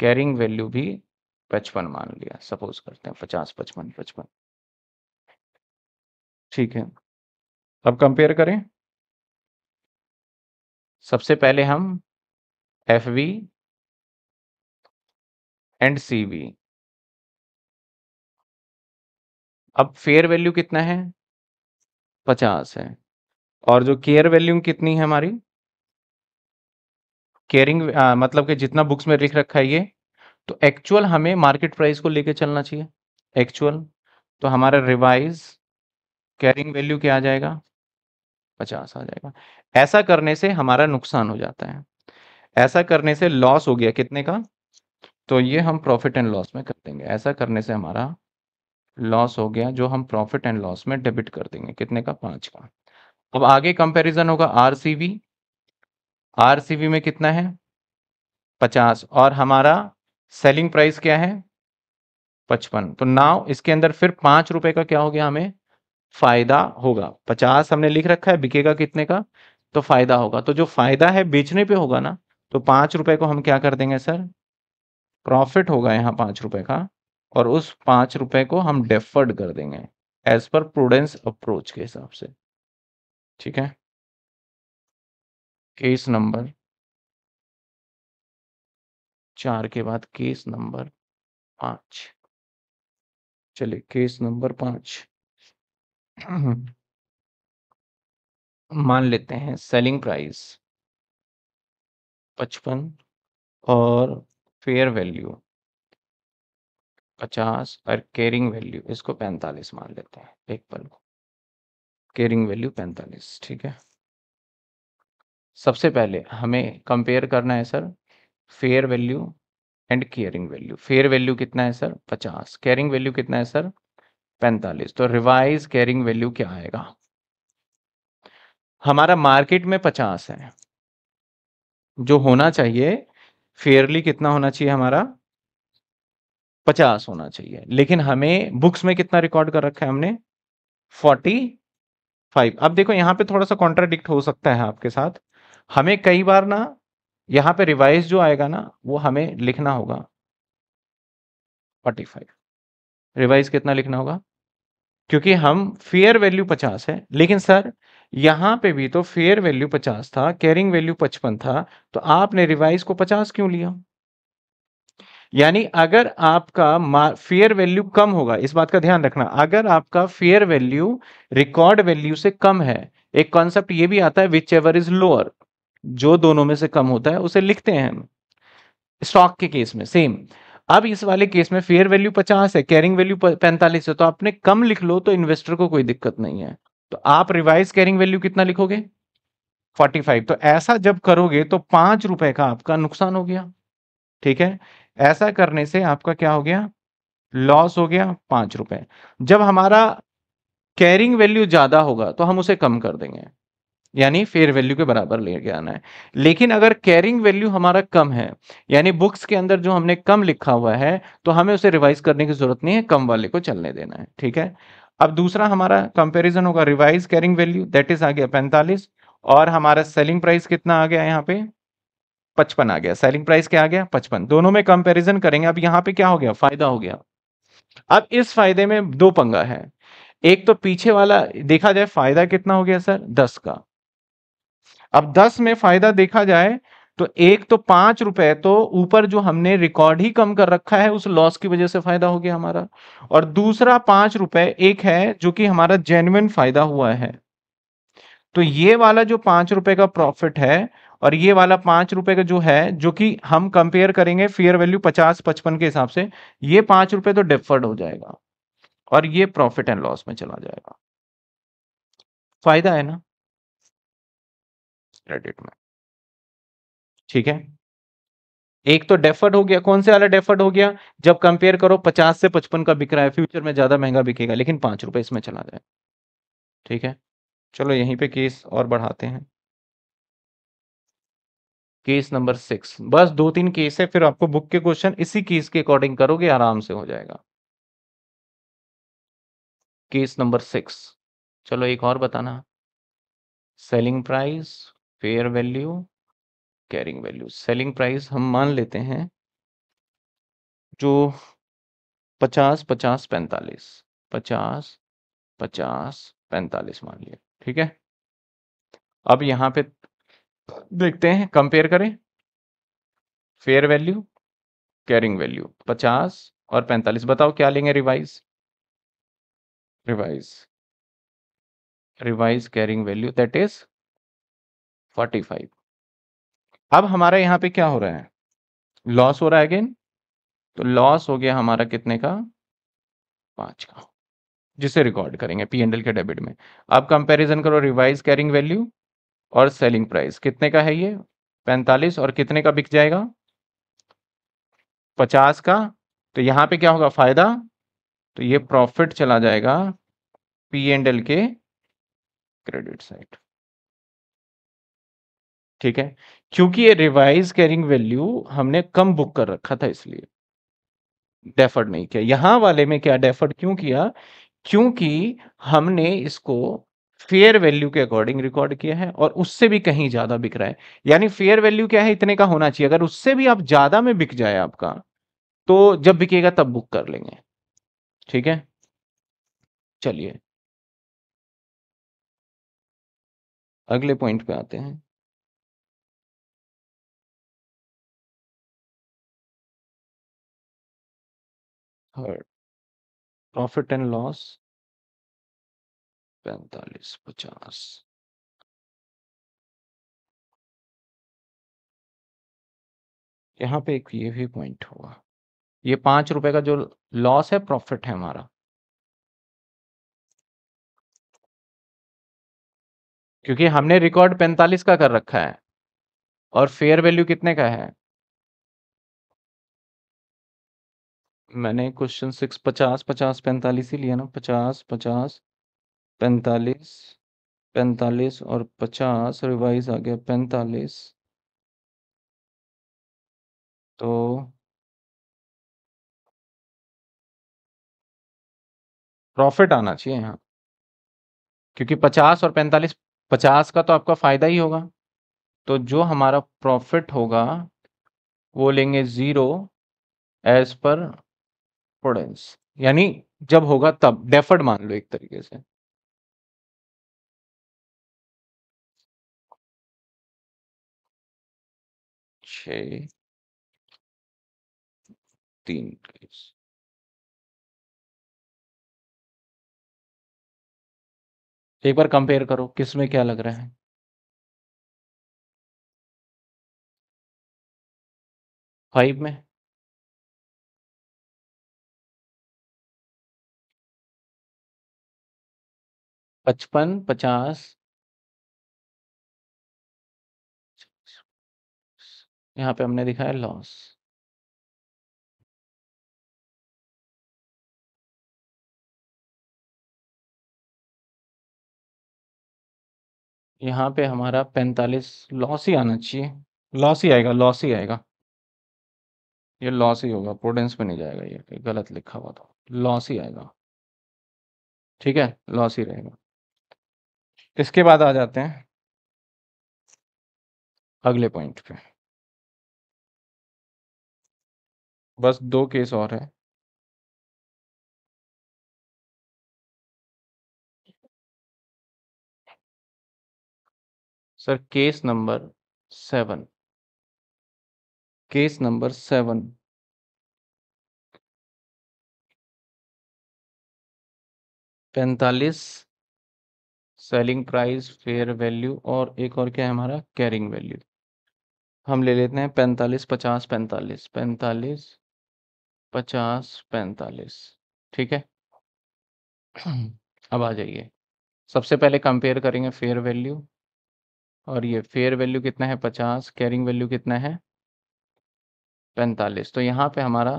कैरिंग वैल्यू भी पचपन मान लिया सपोज करते हैं पचास पचपन पचपन ठीक है अब कंपेयर करें सबसे पहले हम F V and C V अब फेयर वैल्यू कितना है पचास है और जो केयर वैल्यू कितनी है हमारी केयरिंग मतलब कि जितना बुक्स में लिख रखा है ये तो एक्चुअल हमें मार्केट प्राइस को लेके चलना चाहिए एक्चुअल तो हमारा रिवाइज कैरिंग वैल्यू क्या आ जाएगा पचास आ जाएगा ऐसा करने से हमारा नुकसान हो जाता है ऐसा करने से लॉस हो गया कितने का तो ये हम प्रॉफिट एंड लॉस में कर देंगे ऐसा करने से हमारा लॉस हो गया जो हम प्रॉफिट एंड लॉस में डेबिट कर देंगे कितने का पांच का अब आगे कंपैरिजन होगा आरसीबी आरसीबी में कितना है पचास और हमारा सेलिंग प्राइस क्या है पचपन तो नाव इसके अंदर फिर पांच रुपए का क्या हो गया हमें फायदा होगा पचास हमने लिख रखा है बिकेगा कितने का तो फायदा होगा तो जो फायदा है बेचने पे होगा ना तो पांच रुपए को हम क्या कर देंगे सर प्रॉफिट होगा यहाँ पांच रुपए का और उस पांच रुपए को हम डेफर्ड कर देंगे एज पर प्रूडेंस अप्रोच के हिसाब से ठीक है केस नंबर चार के बाद केस नंबर पांच चलिए केस नंबर पांच मान लेते हैं सेलिंग प्राइस पचपन और फेयर वैल्यू पचास और केयरिंग वैल्यू इसको पैंतालीस मान लेते हैं एक पल को केयरिंग वैल्यू पैंतालीस ठीक है सबसे पहले हमें कंपेयर करना है sir fair value and carrying value fair value कितना है सर पचास केयरिंग वैल्यू कितना है सर पैंतालीस तो रिवाइज केयरिंग वैल्यू क्या आएगा हमारा मार्केट में पचास है जो होना चाहिए फेयरली कितना होना चाहिए हमारा पचास होना चाहिए लेकिन हमें बुक्स में कितना रिकॉर्ड कर रखा है हमने फोर्टी फाइव अब देखो यहाँ पे थोड़ा सा कॉन्ट्राडिक्ट हो सकता है आपके साथ हमें कई बार ना यहां पे रिवाइज जो आएगा ना वो हमें लिखना होगा फोर्टी फाइव रिवाइज कितना लिखना होगा क्योंकि हम फेयर वैल्यू पचास है लेकिन सर यहां पे भी तो फेयर वैल्यू पचास था कैरिंग वैल्यू पचपन था तो आपने रिवाइज को पचास क्यों लिया यानी अगर आपका फेयर वैल्यू कम होगा इस बात का ध्यान रखना अगर आपका फेयर वैल्यू रिकॉर्ड वैल्यू से कम है एक कॉन्सेप्ट ये भी आता है विच एवर इज लोअर जो दोनों में से कम होता है उसे लिखते हैं स्टॉक के केस में सेम अब इस वाले केस में फेयर वैल्यू पचास है कैरिंग वैल्यू पैंतालीस है तो आपने कम लिख लो तो इन्वेस्टर को कोई दिक्कत नहीं है तो आप रिवाइज कैरिंग वैल्यू कितना लिखोगे 45 तो ऐसा जब करोगे तो पांच रुपए का आपका नुकसान हो गया ठीक है ऐसा करने से आपका क्या हो गया लॉस हो गया पांच रुपए जब हमारा कैरिंग वैल्यू ज्यादा होगा तो हम उसे कम कर देंगे यानी फेयर वैल्यू के बराबर लेके आना है लेकिन अगर कैरिंग वैल्यू हमारा कम है यानी बुक्स के अंदर जो हमने कम लिखा हुआ है तो हमें उसे रिवाइज करने की जरूरत नहीं है कम वाले को चलने देना है ठीक है अब दूसरा हमारा कंपेरिजन होगा revise carrying value that is आ गया पैंतालीस और हमारा सेलिंग प्राइस कितना आ गया यहाँ पे पचपन आ गया सेलिंग प्राइस क्या आ गया पचपन दोनों में कंपेरिजन करेंगे अब यहाँ पे क्या हो गया फायदा हो गया अब इस फायदे में दो पंगा है एक तो पीछे वाला देखा जाए फायदा कितना हो गया सर दस का अब दस में फायदा देखा जाए तो एक तो पांच रुपए तो ऊपर जो हमने रिकॉर्ड ही कम कर रखा है उस लॉस की वजह से फायदा हो गया हमारा और दूसरा पांच रुपए एक है जो कि हमारा जेन्युन फायदा हुआ है तो ये वाला जो पांच रुपए का प्रॉफिट है और ये वाला पांच रुपए का जो है जो कि हम कंपेयर करेंगे फेयर वैल्यू पचास पचपन के हिसाब से ये पांच रुपए तो डिफर्ड हो जाएगा और ये प्रॉफिट एंड लॉस में चला जाएगा फायदा है ना क्रेडिट में ठीक है एक तो डेफर्ड हो गया कौन से वाला डेफर्ड हो गया जब कंपेयर करो पचास से पचपन का बिक रहा है फ्यूचर में ज्यादा महंगा बिकेगा लेकिन पांच रुपए इसमें चला जाए ठीक है चलो यहीं पे केस और बढ़ाते हैं केस नंबर सिक्स बस दो तीन केस है फिर आपको बुक के क्वेश्चन इसी केस के अकॉर्डिंग करोगे आराम से हो जाएगा केस नंबर सिक्स चलो एक और बताना selling price fair value carrying value selling price हम मान लेते हैं जो पचास पचास पैंतालीस पचास पचास पैंतालीस मान लिया ठीक है अब यहां पे देखते हैं कंपेयर करें फेयर वैल्यू कैरिंग वैल्यू पचास और पैंतालीस बताओ क्या लेंगे revise revise revise carrying value that is 45 अब हमारा यहाँ पे क्या हो रहा है लॉस हो रहा है अगेन तो लॉस हो गया हमारा कितने का पांच का जिसे रिकॉर्ड करेंगे पी एंडल के डेबिट में अब कंपैरिजन करो रिवाइज कैरिंग वैल्यू और सेलिंग प्राइस कितने का है ये पैंतालीस और कितने का बिक जाएगा पचास का तो यहाँ पे क्या होगा फायदा तो ये प्रॉफिट चला जाएगा पी एंडल के क्रेडिट साइड ठीक है क्योंकि ये रिवाइज कैरिंग वैल्यू हमने कम बुक कर रखा था इसलिए डेफर्ड नहीं किया यहां वाले में क्या डेफर्ड क्यों किया क्योंकि हमने इसको फेयर वैल्यू के अकॉर्डिंग रिकॉर्ड किया है और उससे भी कहीं ज्यादा बिक रहा है यानी फेयर वैल्यू क्या है इतने का होना चाहिए अगर उससे भी आप ज्यादा में बिक जाए आपका तो जब बिकेगा तब बुक कर लेंगे ठीक है चलिए अगले पॉइंट पे आते हैं हर हाँ। प्रॉफिट एंड लॉस पैंतालीस पचास यहाँ पे एक ये भी पॉइंट होगा ये पांच रुपए का जो लॉस है प्रॉफिट है हमारा क्योंकि हमने रिकॉर्ड पैंतालीस का कर रखा है और फेयर वैल्यू कितने का है मैंने क्वेश्चन सिक्स पचास पचास पैंतालीस ही लिया ना पचास पचास पैंतालीस पैंतालीस और पचास रिवाइज आ गया पैंतालीस तो प्रॉफिट आना चाहिए यहाँ क्योंकि पचास और पैंतालीस पचास का तो आपका फायदा ही होगा तो जो हमारा प्रॉफिट होगा वो लेंगे ज़ीरो एज पर प्रोडेंस यानी जब होगा तब डेफर्ड मान लो एक तरीके से तीन केस एक बार कंपेयर करो किस में क्या लग रहा है फाइव में पचपन पचास यहाँ पे हमने दिखाया लॉस यहाँ पे हमारा पैंतालीस लॉस ही आना चाहिए लॉस ही आएगा लॉस ही आएगा ये लॉस ही होगा प्रोडेंस में नहीं जाएगा ये गलत लिखा हुआ था लॉस ही आएगा ठीक है लॉस ही रहेगा इसके बाद आ जाते हैं अगले पॉइंट पे बस दो केस और है sir case number seven case number seven पैंतालीस सेलिंग प्राइस फेयर वैल्यू और एक और क्या है हमारा कैरिंग वैल्यू हम ले लेते हैं पैंतालीस पचास पैंतालीस पैंतालीस पचास पैंतालीस ठीक है अब आ जाइए सबसे पहले कंपेयर करेंगे फेयर वैल्यू और ये फेयर वैल्यू कितना है पचास कैरिंग वैल्यू कितना है पैंतालीस तो यहाँ पे हमारा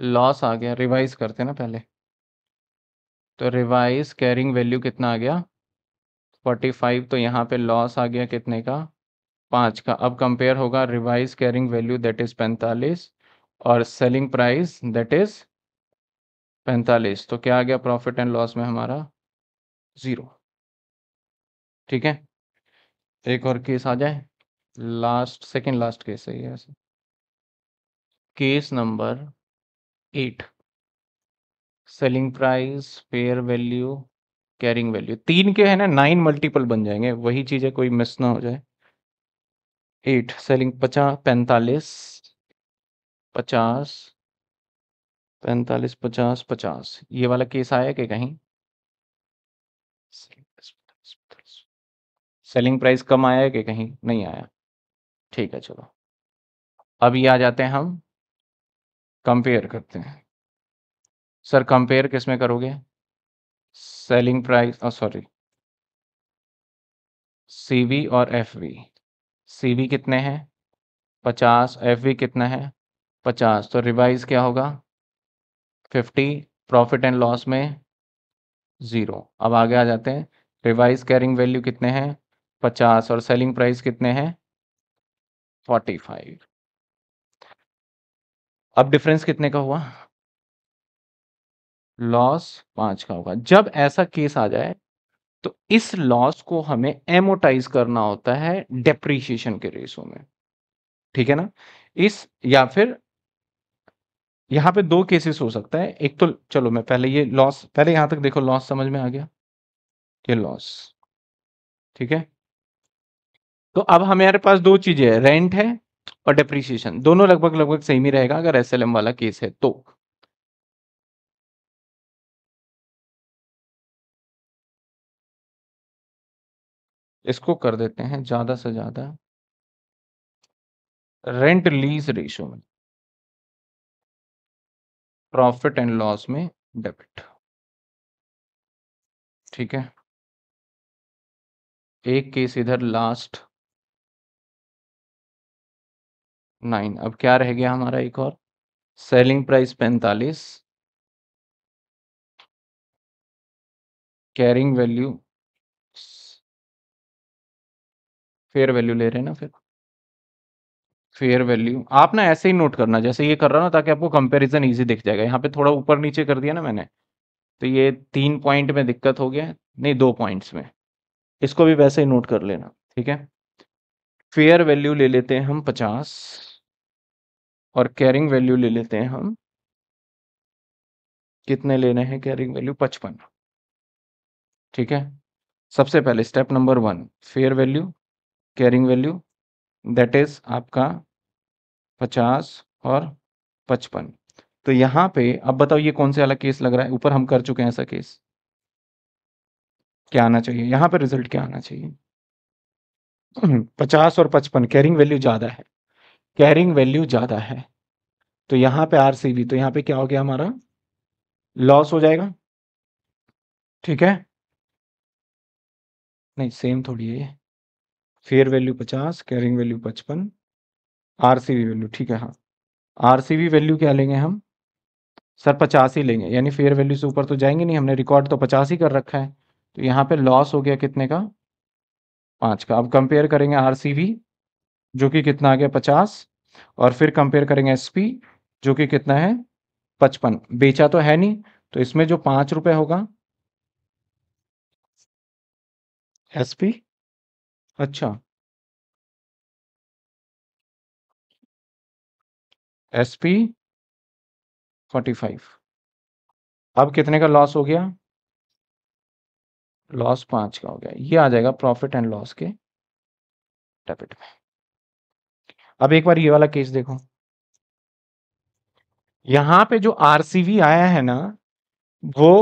लॉस आ गया रिवाइज करते ना पहले तो रिवाइज कैरिंग वैल्यू कितना आ गया फोर्टी फाइव तो यहाँ पे लॉस आ गया कितने का पाँच का अब कंपेयर होगा revise carrying value that is पैंतालीस और सेलिंग प्राइस दैट इज़ पैंतालीस तो क्या आ गया प्रॉफिट एंड लॉस में हमारा ज़ीरो ठीक है एक और केस आ जाए लास्ट सेकंड लास्ट केस है ये case number eight selling price fair value carrying value तीन के है ना नाइन मल्टीपल बन जाएंगे वही चीज़ है कोई मिस ना हो जाए एट सेलिंग पचास पैंतालीस पचास पैंतालीस पचास पचास ये वाला केस आया कि कहीं सेलिंग प्राइस कम आया है कि कहीं नहीं आया ठीक है चलो अभी आ जाते हैं हम कंपेयर करते हैं सर कंपेयर किस में करोगे सेलिंग प्राइस oh, और सॉरी सीवी और एफवी सीवी कितने हैं पचास एफवी कितना है पचास तो रिवाइज क्या होगा फिफ्टी प्रॉफिट एंड लॉस में ज़ीरो अब आगे आ जाते हैं रिवाइज कैरिंग वैल्यू कितने हैं पचास और सेलिंग प्राइस कितने हैं फोर्टी फाइव अब डिफरेंस कितने का हुआ लॉस पांच का होगा जब ऐसा केस आ जाए तो इस लॉस को हमें एमोटाइज करना होता है डेप्रीशिएशन के रेशो में ठीक है ना इस या फिर यहां पे दो केसेस हो सकता है एक तो चलो मैं पहले ये लॉस पहले यहां तक देखो लॉस समझ में आ गया ये लॉस ठीक है तो अब हमारे पास दो चीजें हैं रेंट है और डिप्रिसिएशन दोनों लगभग लगभग सेम ही रहेगा अगर एस वाला केस है तो इसको कर देते हैं ज़्यादा से ज़्यादा रेंट लीज रेशियो में प्रॉफिट एंड लॉस में डेबिट ठीक है एक केस इधर लास्ट नाइन अब क्या रह गया हमारा एक और सेलिंग प्राइस पैंतालीस कैरिंग वैल्यू फेयर वैल्यू ले रहे हैं ना फिर फेयर वैल्यू आप ना ऐसे ही नोट करना जैसे ये कर रहा ना ताकि आपको कंपैरिजन इजी दिख जाएगा यहाँ पे थोड़ा ऊपर नीचे कर दिया ना मैंने तो ये तीन पॉइंट में दिक्कत हो गया नहीं दो पॉइंट्स में इसको भी वैसे ही नोट कर लेना ठीक है फेयर वैल्यू ले लेते हैं हम पचास और कैरिंग वैल्यू ले लेते हैं हम कितने लेने हैं कैरिंग वैल्यू पचपन ठीक है सबसे पहले step number one fair value carrying value that is आपका पचास और पचपन तो यहाँ पे अब बताओ ये कौन से वाला केस लग रहा है ऊपर हम कर चुके हैं ऐसा केस क्या आना चाहिए यहाँ पे रिजल्ट क्या आना चाहिए [clears throat] पचास और पचपन कैरिंग वैल्यू ज़्यादा है कैरिंग वैल्यू ज़्यादा है तो यहाँ पे आर सी बी तो यहाँ पे क्या हो गया हमारा लॉस हो जाएगा ठीक है नहीं सेम थोड़ी है ये फेयर वैल्यू पचास कैरिंग वैल्यू पचपन आरसीबी वैल्यू ठीक है हाँ आरसीबी वैल्यू क्या लेंगे हम सर पचास ही लेंगे यानी फेयर वैल्यू से ऊपर तो जाएंगे नहीं हमने रिकॉर्ड तो पचास ही कर रखा है तो यहाँ पे लॉस हो गया कितने का पाँच का अब कंपेयर करेंगे आर जो कि कितना आ गया पचास और फिर कंपेयर करेंगे एस जो कि कितना है पचपन बेचा तो है नहीं तो इसमें जो पाँच रुपये होगा एसपी अच्छा। फोर्टी फाइव अब कितने का लॉस हो गया? लॉस पांच का हो गया। ये आ जाएगा प्रॉफिट एंड लॉस के डेबिट में। अब एक बार ये वाला केस देखो। यहां पे जो आरसीवी आया है ना, वो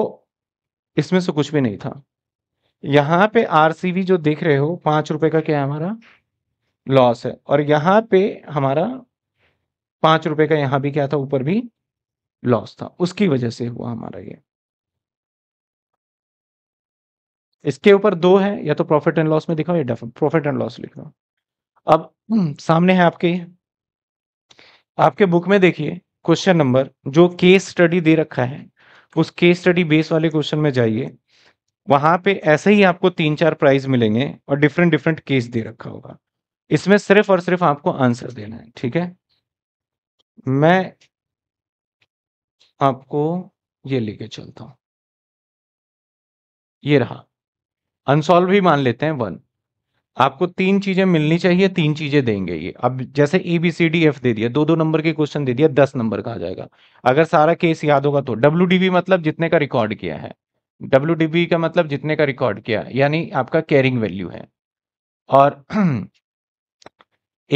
इसमें से कुछ भी नहीं था। यहाँ पे आरसीवी जो देख रहे हो पांच रुपए का क्या है हमारा लॉस है और यहाँ पे हमारा पांच रुपए का यहाँ भी क्या था ऊपर भी लॉस था उसकी वजह से हुआ हमारा ये इसके ऊपर दो है या तो प्रॉफिट एंड लॉस में दिखाओ या प्रॉफिट एंड लॉस लिख दो अब [clears throat] सामने है आपके आपके बुक में देखिए क्वेश्चन नंबर जो केस स्टडी दे रखा है उस केस स्टडी बेस वाले क्वेश्चन में जाइए वहां पे ऐसे ही आपको तीन चार प्राइज मिलेंगे और डिफरेंट डिफरेंट केस दे रखा होगा इसमें सिर्फ और सिर्फ आपको आंसर देना है ठीक है मैं आपको ये लेके चलता हूं ये रहा अनसॉल्व भी मान लेते हैं वन आपको तीन चीजें मिलनी चाहिए तीन चीजें देंगे ये अब जैसे A B C D F दे दिया दो दो नंबर के क्वेश्चन दे दिया दस नंबर का आ जाएगा अगर सारा केस याद होगा तो डब्ल्यू डी बी मतलब जितने का रिकॉर्ड किया है डब्ल्यू का मतलब जितने का रिकॉर्ड किया यानी आपका कैरिंग वैल्यू है और [clears throat]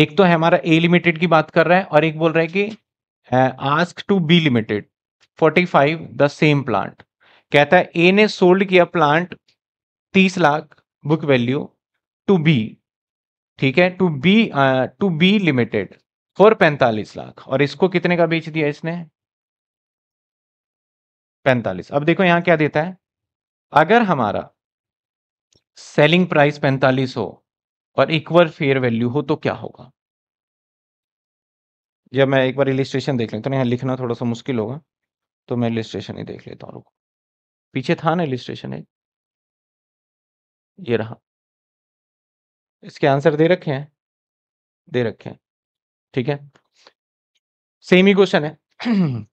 एक तो है हमारा ए लिमिटेड की बात कर रहा है और एक बोल रहा है कि ask to B limited 45 the same plant कहता है ए ने सोल्ड किया plant 30 lakh book value to B ठीक है to B to B limited for पैंतालीस लाख और इसको कितने का बेच दिया इसने पैंतालीस अब देखो यहां क्या देता है अगर हमारा सेलिंग प्राइस पैंतालीस हो और इक्वल फेयर वैल्यू हो तो क्या होगा जब मैं एक बार इलिस्ट्रेशन देख लेता तो यहाँ लिखना थोड़ा सा मुश्किल होगा तो मैं इलिस्ट्रेशन ही देख लेता हूँ रुको पीछे था ना इलिस्ट्रेशन है ये रहा इसके आंसर दे रखे हैं दे रखे हैं ठीक है सेम ही क्वेश्चन है [clears throat]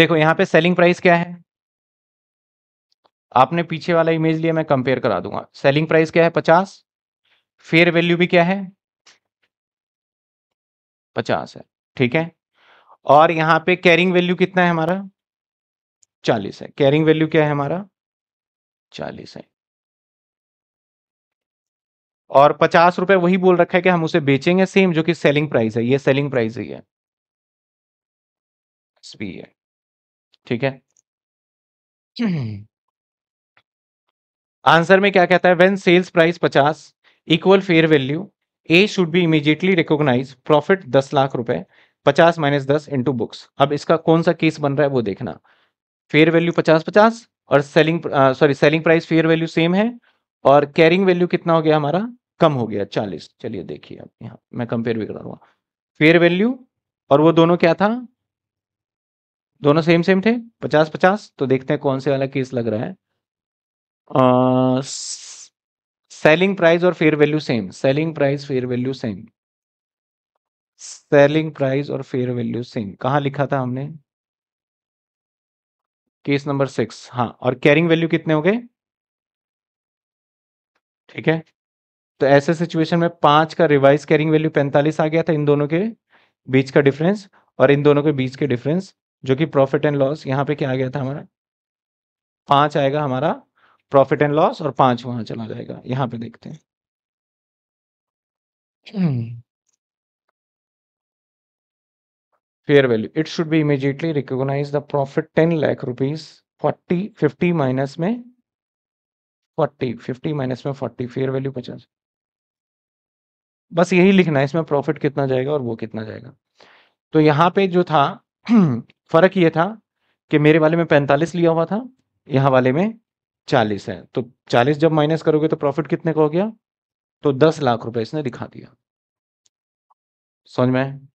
देखो यहाँ पे सेलिंग प्राइस क्या है आपने पीछे वाला इमेज लिया मैं कंपेयर करा दूंगा सेलिंग प्राइस क्या है पचास फेयर वैल्यू भी क्या है पचास है ठीक है और यहां पे कैरिंग वैल्यू कितना है हमारा चालीस है कैरिंग वैल्यू क्या है हमारा चालीस है और पचास रुपए वही बोल रखा है कि हम उसे बेचेंगे सेम जो कि सेलिंग प्राइस है ये सेलिंग प्राइस ही है ठीक है [clears throat] आंसर में क्या कहता है वेन सेल्स प्राइस पचास equal fair value A should be immediately recognise profit दस लाख रुपए पचास माइनस दस इंटू बुक्स अब इसका कौन सा केस बन रहा है वो देखना फेयर वैल्यू पचास पचास और selling sorry selling price fair value same है और कैरिंग वैल्यू कितना हो गया हमारा कम हो गया चालीस चलिए देखिए आप यहाँ मैं कंपेयर भी करा रहा फेयर वैल्यू और वो दोनों क्या था दोनों सेम सेम थे पचास पचास तो देखते हैं कौन से वाला केस लग रहा है सेलिंग प्राइस और fair value same selling price fair value same selling price और फेयर वैल्यू सेम कहा लिखा था हमने केस नंबर सिक्स हाँ और कैरिंग वैल्यू कितने हो गए ठीक है तो ऐसे सिचुएशन में पांच का रिवाइज कैरिंग वैल्यू पैंतालीस आ गया था इन दोनों के बीच का डिफरेंस और इन दोनों के बीच के डिफरेंस जो कि प्रॉफिट एंड लॉस यहाँ पे क्या आ गया था हमारा पांच आएगा हमारा प्रॉफिट एंड लॉस और पांच वहां चला जाएगा यहां पे देखते हैं fair value it should be immediately recognise the profit ten lakh rupees forty fifty minus में फोर्टी फिफ्टी माइनस में फोर्टी फेयर वैल्यू पचास बस यही लिखना है इसमें प्रॉफिट कितना जाएगा और वो कितना जाएगा तो यहाँ पे जो था [clears throat] फर्क ये था कि मेरे वाले में पैंतालीस लिया हुआ था यहाँ वाले में चालीस है तो चालीस जब माइनस करोगे तो प्रॉफिट कितने का हो गया तो दस लाख रुपए इसने दिखा दिया समझ में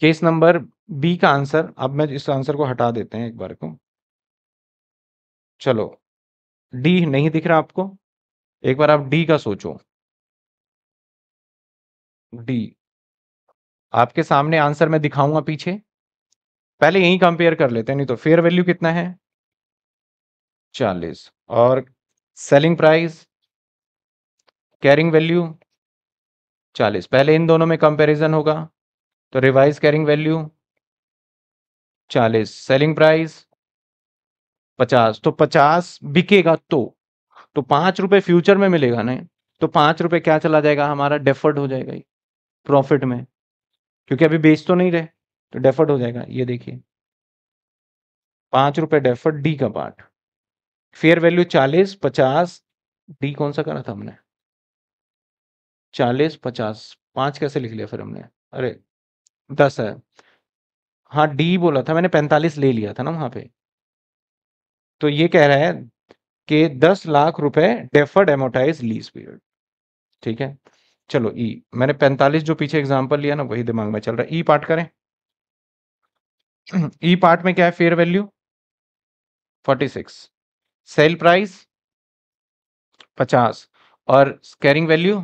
केस नंबर बी का आंसर अब मैं इस आंसर को हटा देते हैं एक बार को चलो डी नहीं दिख रहा आपको एक बार आप डी का सोचो डी आपके सामने आंसर मैं दिखाऊंगा पीछे पहले यही कंपेयर कर लेते हैं नहीं तो फेयर वैल्यू कितना है चालीस और सेलिंग प्राइस कैरिंग वैल्यू चालीस पहले इन दोनों में कंपैरिजन होगा तो रिवाइज कैरिंग वैल्यू चालीस सेलिंग प्राइस पचास तो पचास बिकेगा तो तो पांच रुपए फ्यूचर में मिलेगा ना तो पांच रुपए क्या चला जाएगा हमारा डेफर्ड हो जाएगा प्रॉफिट में क्योंकि अभी बेच तो नहीं रहे तो डेफर्ड हो जाएगा ये देखिए पांच रुपए डेफर्ड डी का पार्ट फेयर वैल्यू चालीस पचास डी कौन सा करा था हमने चालीस पचास पांच कैसे लिख लिया फिर हमने अरे दस है हाँ डी बोला था मैंने पैंतालीस ले लिया था ना वहां पे तो ये कह रहा है कि दस लाख रुपए डेफर्ड एमोटाइज लीज पीरियड ठीक है चलो ई e। मैंने पैंतालीस जो पीछे एग्जाम्पल लिया ना वही दिमाग में चल रहा है ई e पार्ट करें ई [clears throat] पार्ट e में क्या है fair value forty six sale price पचास और कैरिंग वैल्यू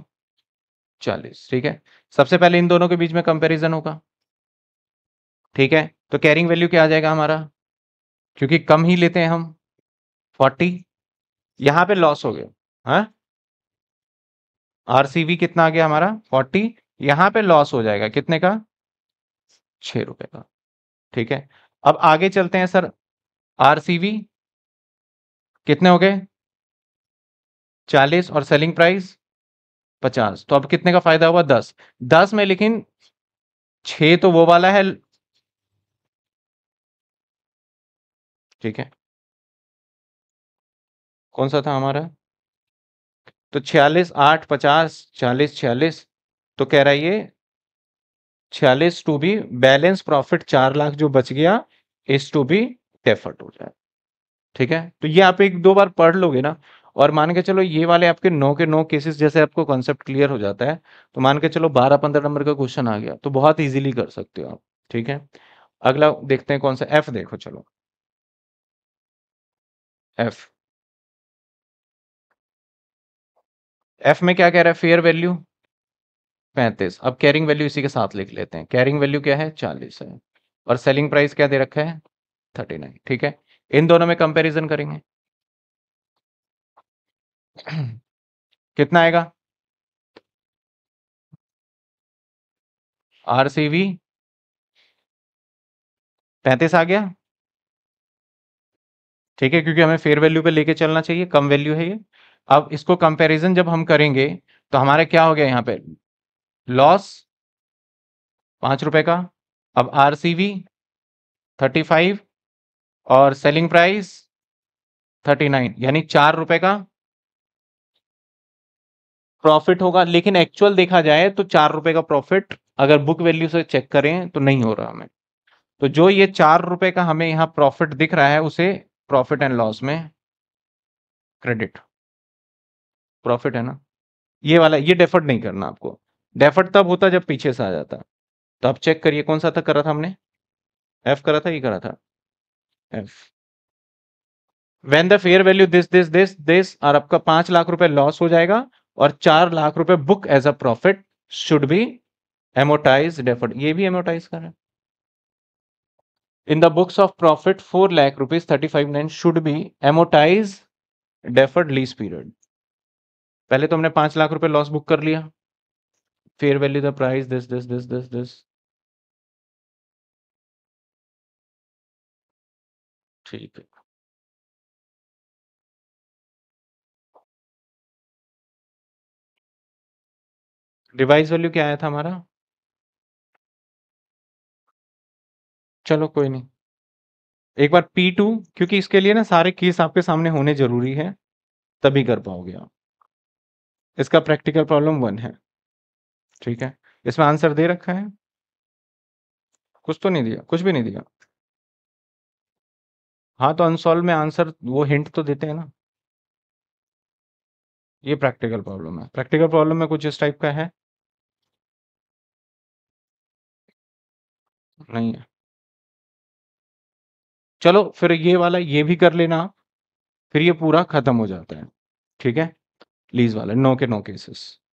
चालीस ठीक है सबसे पहले इन दोनों के बीच में कंपैरिजन होगा ठीक है तो कैरिंग वैल्यू क्या आ जाएगा हमारा क्योंकि कम ही लेते हैं हम फोर्टी यहां पे लॉस हो गया हाँ आरसीवी कितना आ गया हमारा फोर्टी यहां पे लॉस हो जाएगा कितने का छ रुपए का ठीक है अब आगे चलते हैं सर आरसीवी कितने हो गए चालीस और सेलिंग प्राइस पचास तो अब कितने का फायदा हुआ दस दस में लेकिन छ तो वो वाला है ठीक है कौन सा था हमारा तो छियालीस आठ पचास चालीस छियालीस तो कह रहा है ये छियालीस टू बी बैलेंस प्रॉफिट चार लाख जो बच गया इस टू बी डेफर्ट हो जाए ठीक है तो ये आप एक दो बार पढ़ लोगे ना और मान के चलो ये वाले आपके नौ के नौ केसेस जैसे आपको कॉन्सेप्ट क्लियर हो जाता है तो मान के चलो बारह पंद्रह नंबर का क्वेश्चन आ गया तो बहुत इजीली कर सकते हो आप ठीक है अगला देखते हैं कौन सा एफ देखो चलो एफ एफ में क्या कह रहा है फेयर वैल्यू पैंतीस अब कैरिंग वैल्यू इसी के साथ लिख लेते हैं कैरिंग वैल्यू क्या है चालीस है और सेलिंग प्राइस क्या दे रखा है थर्टी नाइन ठीक है इन दोनों में कंपैरिजन करेंगे कितना आएगा आरसीवी पैंतीस आ गया ठीक है क्योंकि हमें फेयर वैल्यू पे लेके चलना चाहिए कम वैल्यू है ये अब इसको कंपैरिजन जब हम करेंगे तो हमारा क्या हो गया यहाँ पे लॉस पांच रुपए का अब आरसीवी थर्टी फाइव और सेलिंग प्राइस थर्टी नाइन यानी चार रुपए का प्रॉफिट होगा लेकिन एक्चुअल देखा जाए तो चार रुपए का प्रॉफिट अगर बुक वैल्यू से चेक करें तो नहीं हो रहा हमें तो जो ये चार रुपए का हमें यहाँ प्रॉफिट दिख रहा है उसे प्रॉफिट एंड लॉस में क्रेडिट प्रॉफिट है ना ये वाला ये डेफर्ड नहीं करना आपको डेफर्ड तब होता जब पीछे से आ जाता तो आप चेक करिए कौन सा था करा था हमने एफ करा था ये e करा था F when the fair value this this this this और आपका पांच लाख रुपए लॉस हो जाएगा और चार लाख रुपए book as a profit should be amortise deferred ये भी एमोटाइज कर रहे हैं books of profit four profit rupees thirty five nine should be amortise amortize lease period पहले तो हमने पांच लाख रुपए लॉस बुक कर लिया fair value the price this this this this this ठीक है रिवाइज वैल्यू क्या आया था हमारा चलो कोई नहीं एक बार P2 क्योंकि इसके लिए ना सारे केस आपके सामने होने जरूरी है तभी कर पाओगे आप इसका प्रैक्टिकल प्रॉब्लम वन है ठीक है इसमें आंसर दे रखा है कुछ तो नहीं दिया कुछ भी नहीं दिया हाँ तो अनसॉल्व में आंसर वो हिंट तो देते हैं ना ये प्रैक्टिकल प्रॉब्लम है प्रैक्टिकल प्रॉब्लम में कुछ इस टाइप का है नहीं है चलो फिर ये वाला ये भी कर लेना आप फिर ये पूरा खत्म हो जाता है ठीक है लीज वाला नो के नो केसेस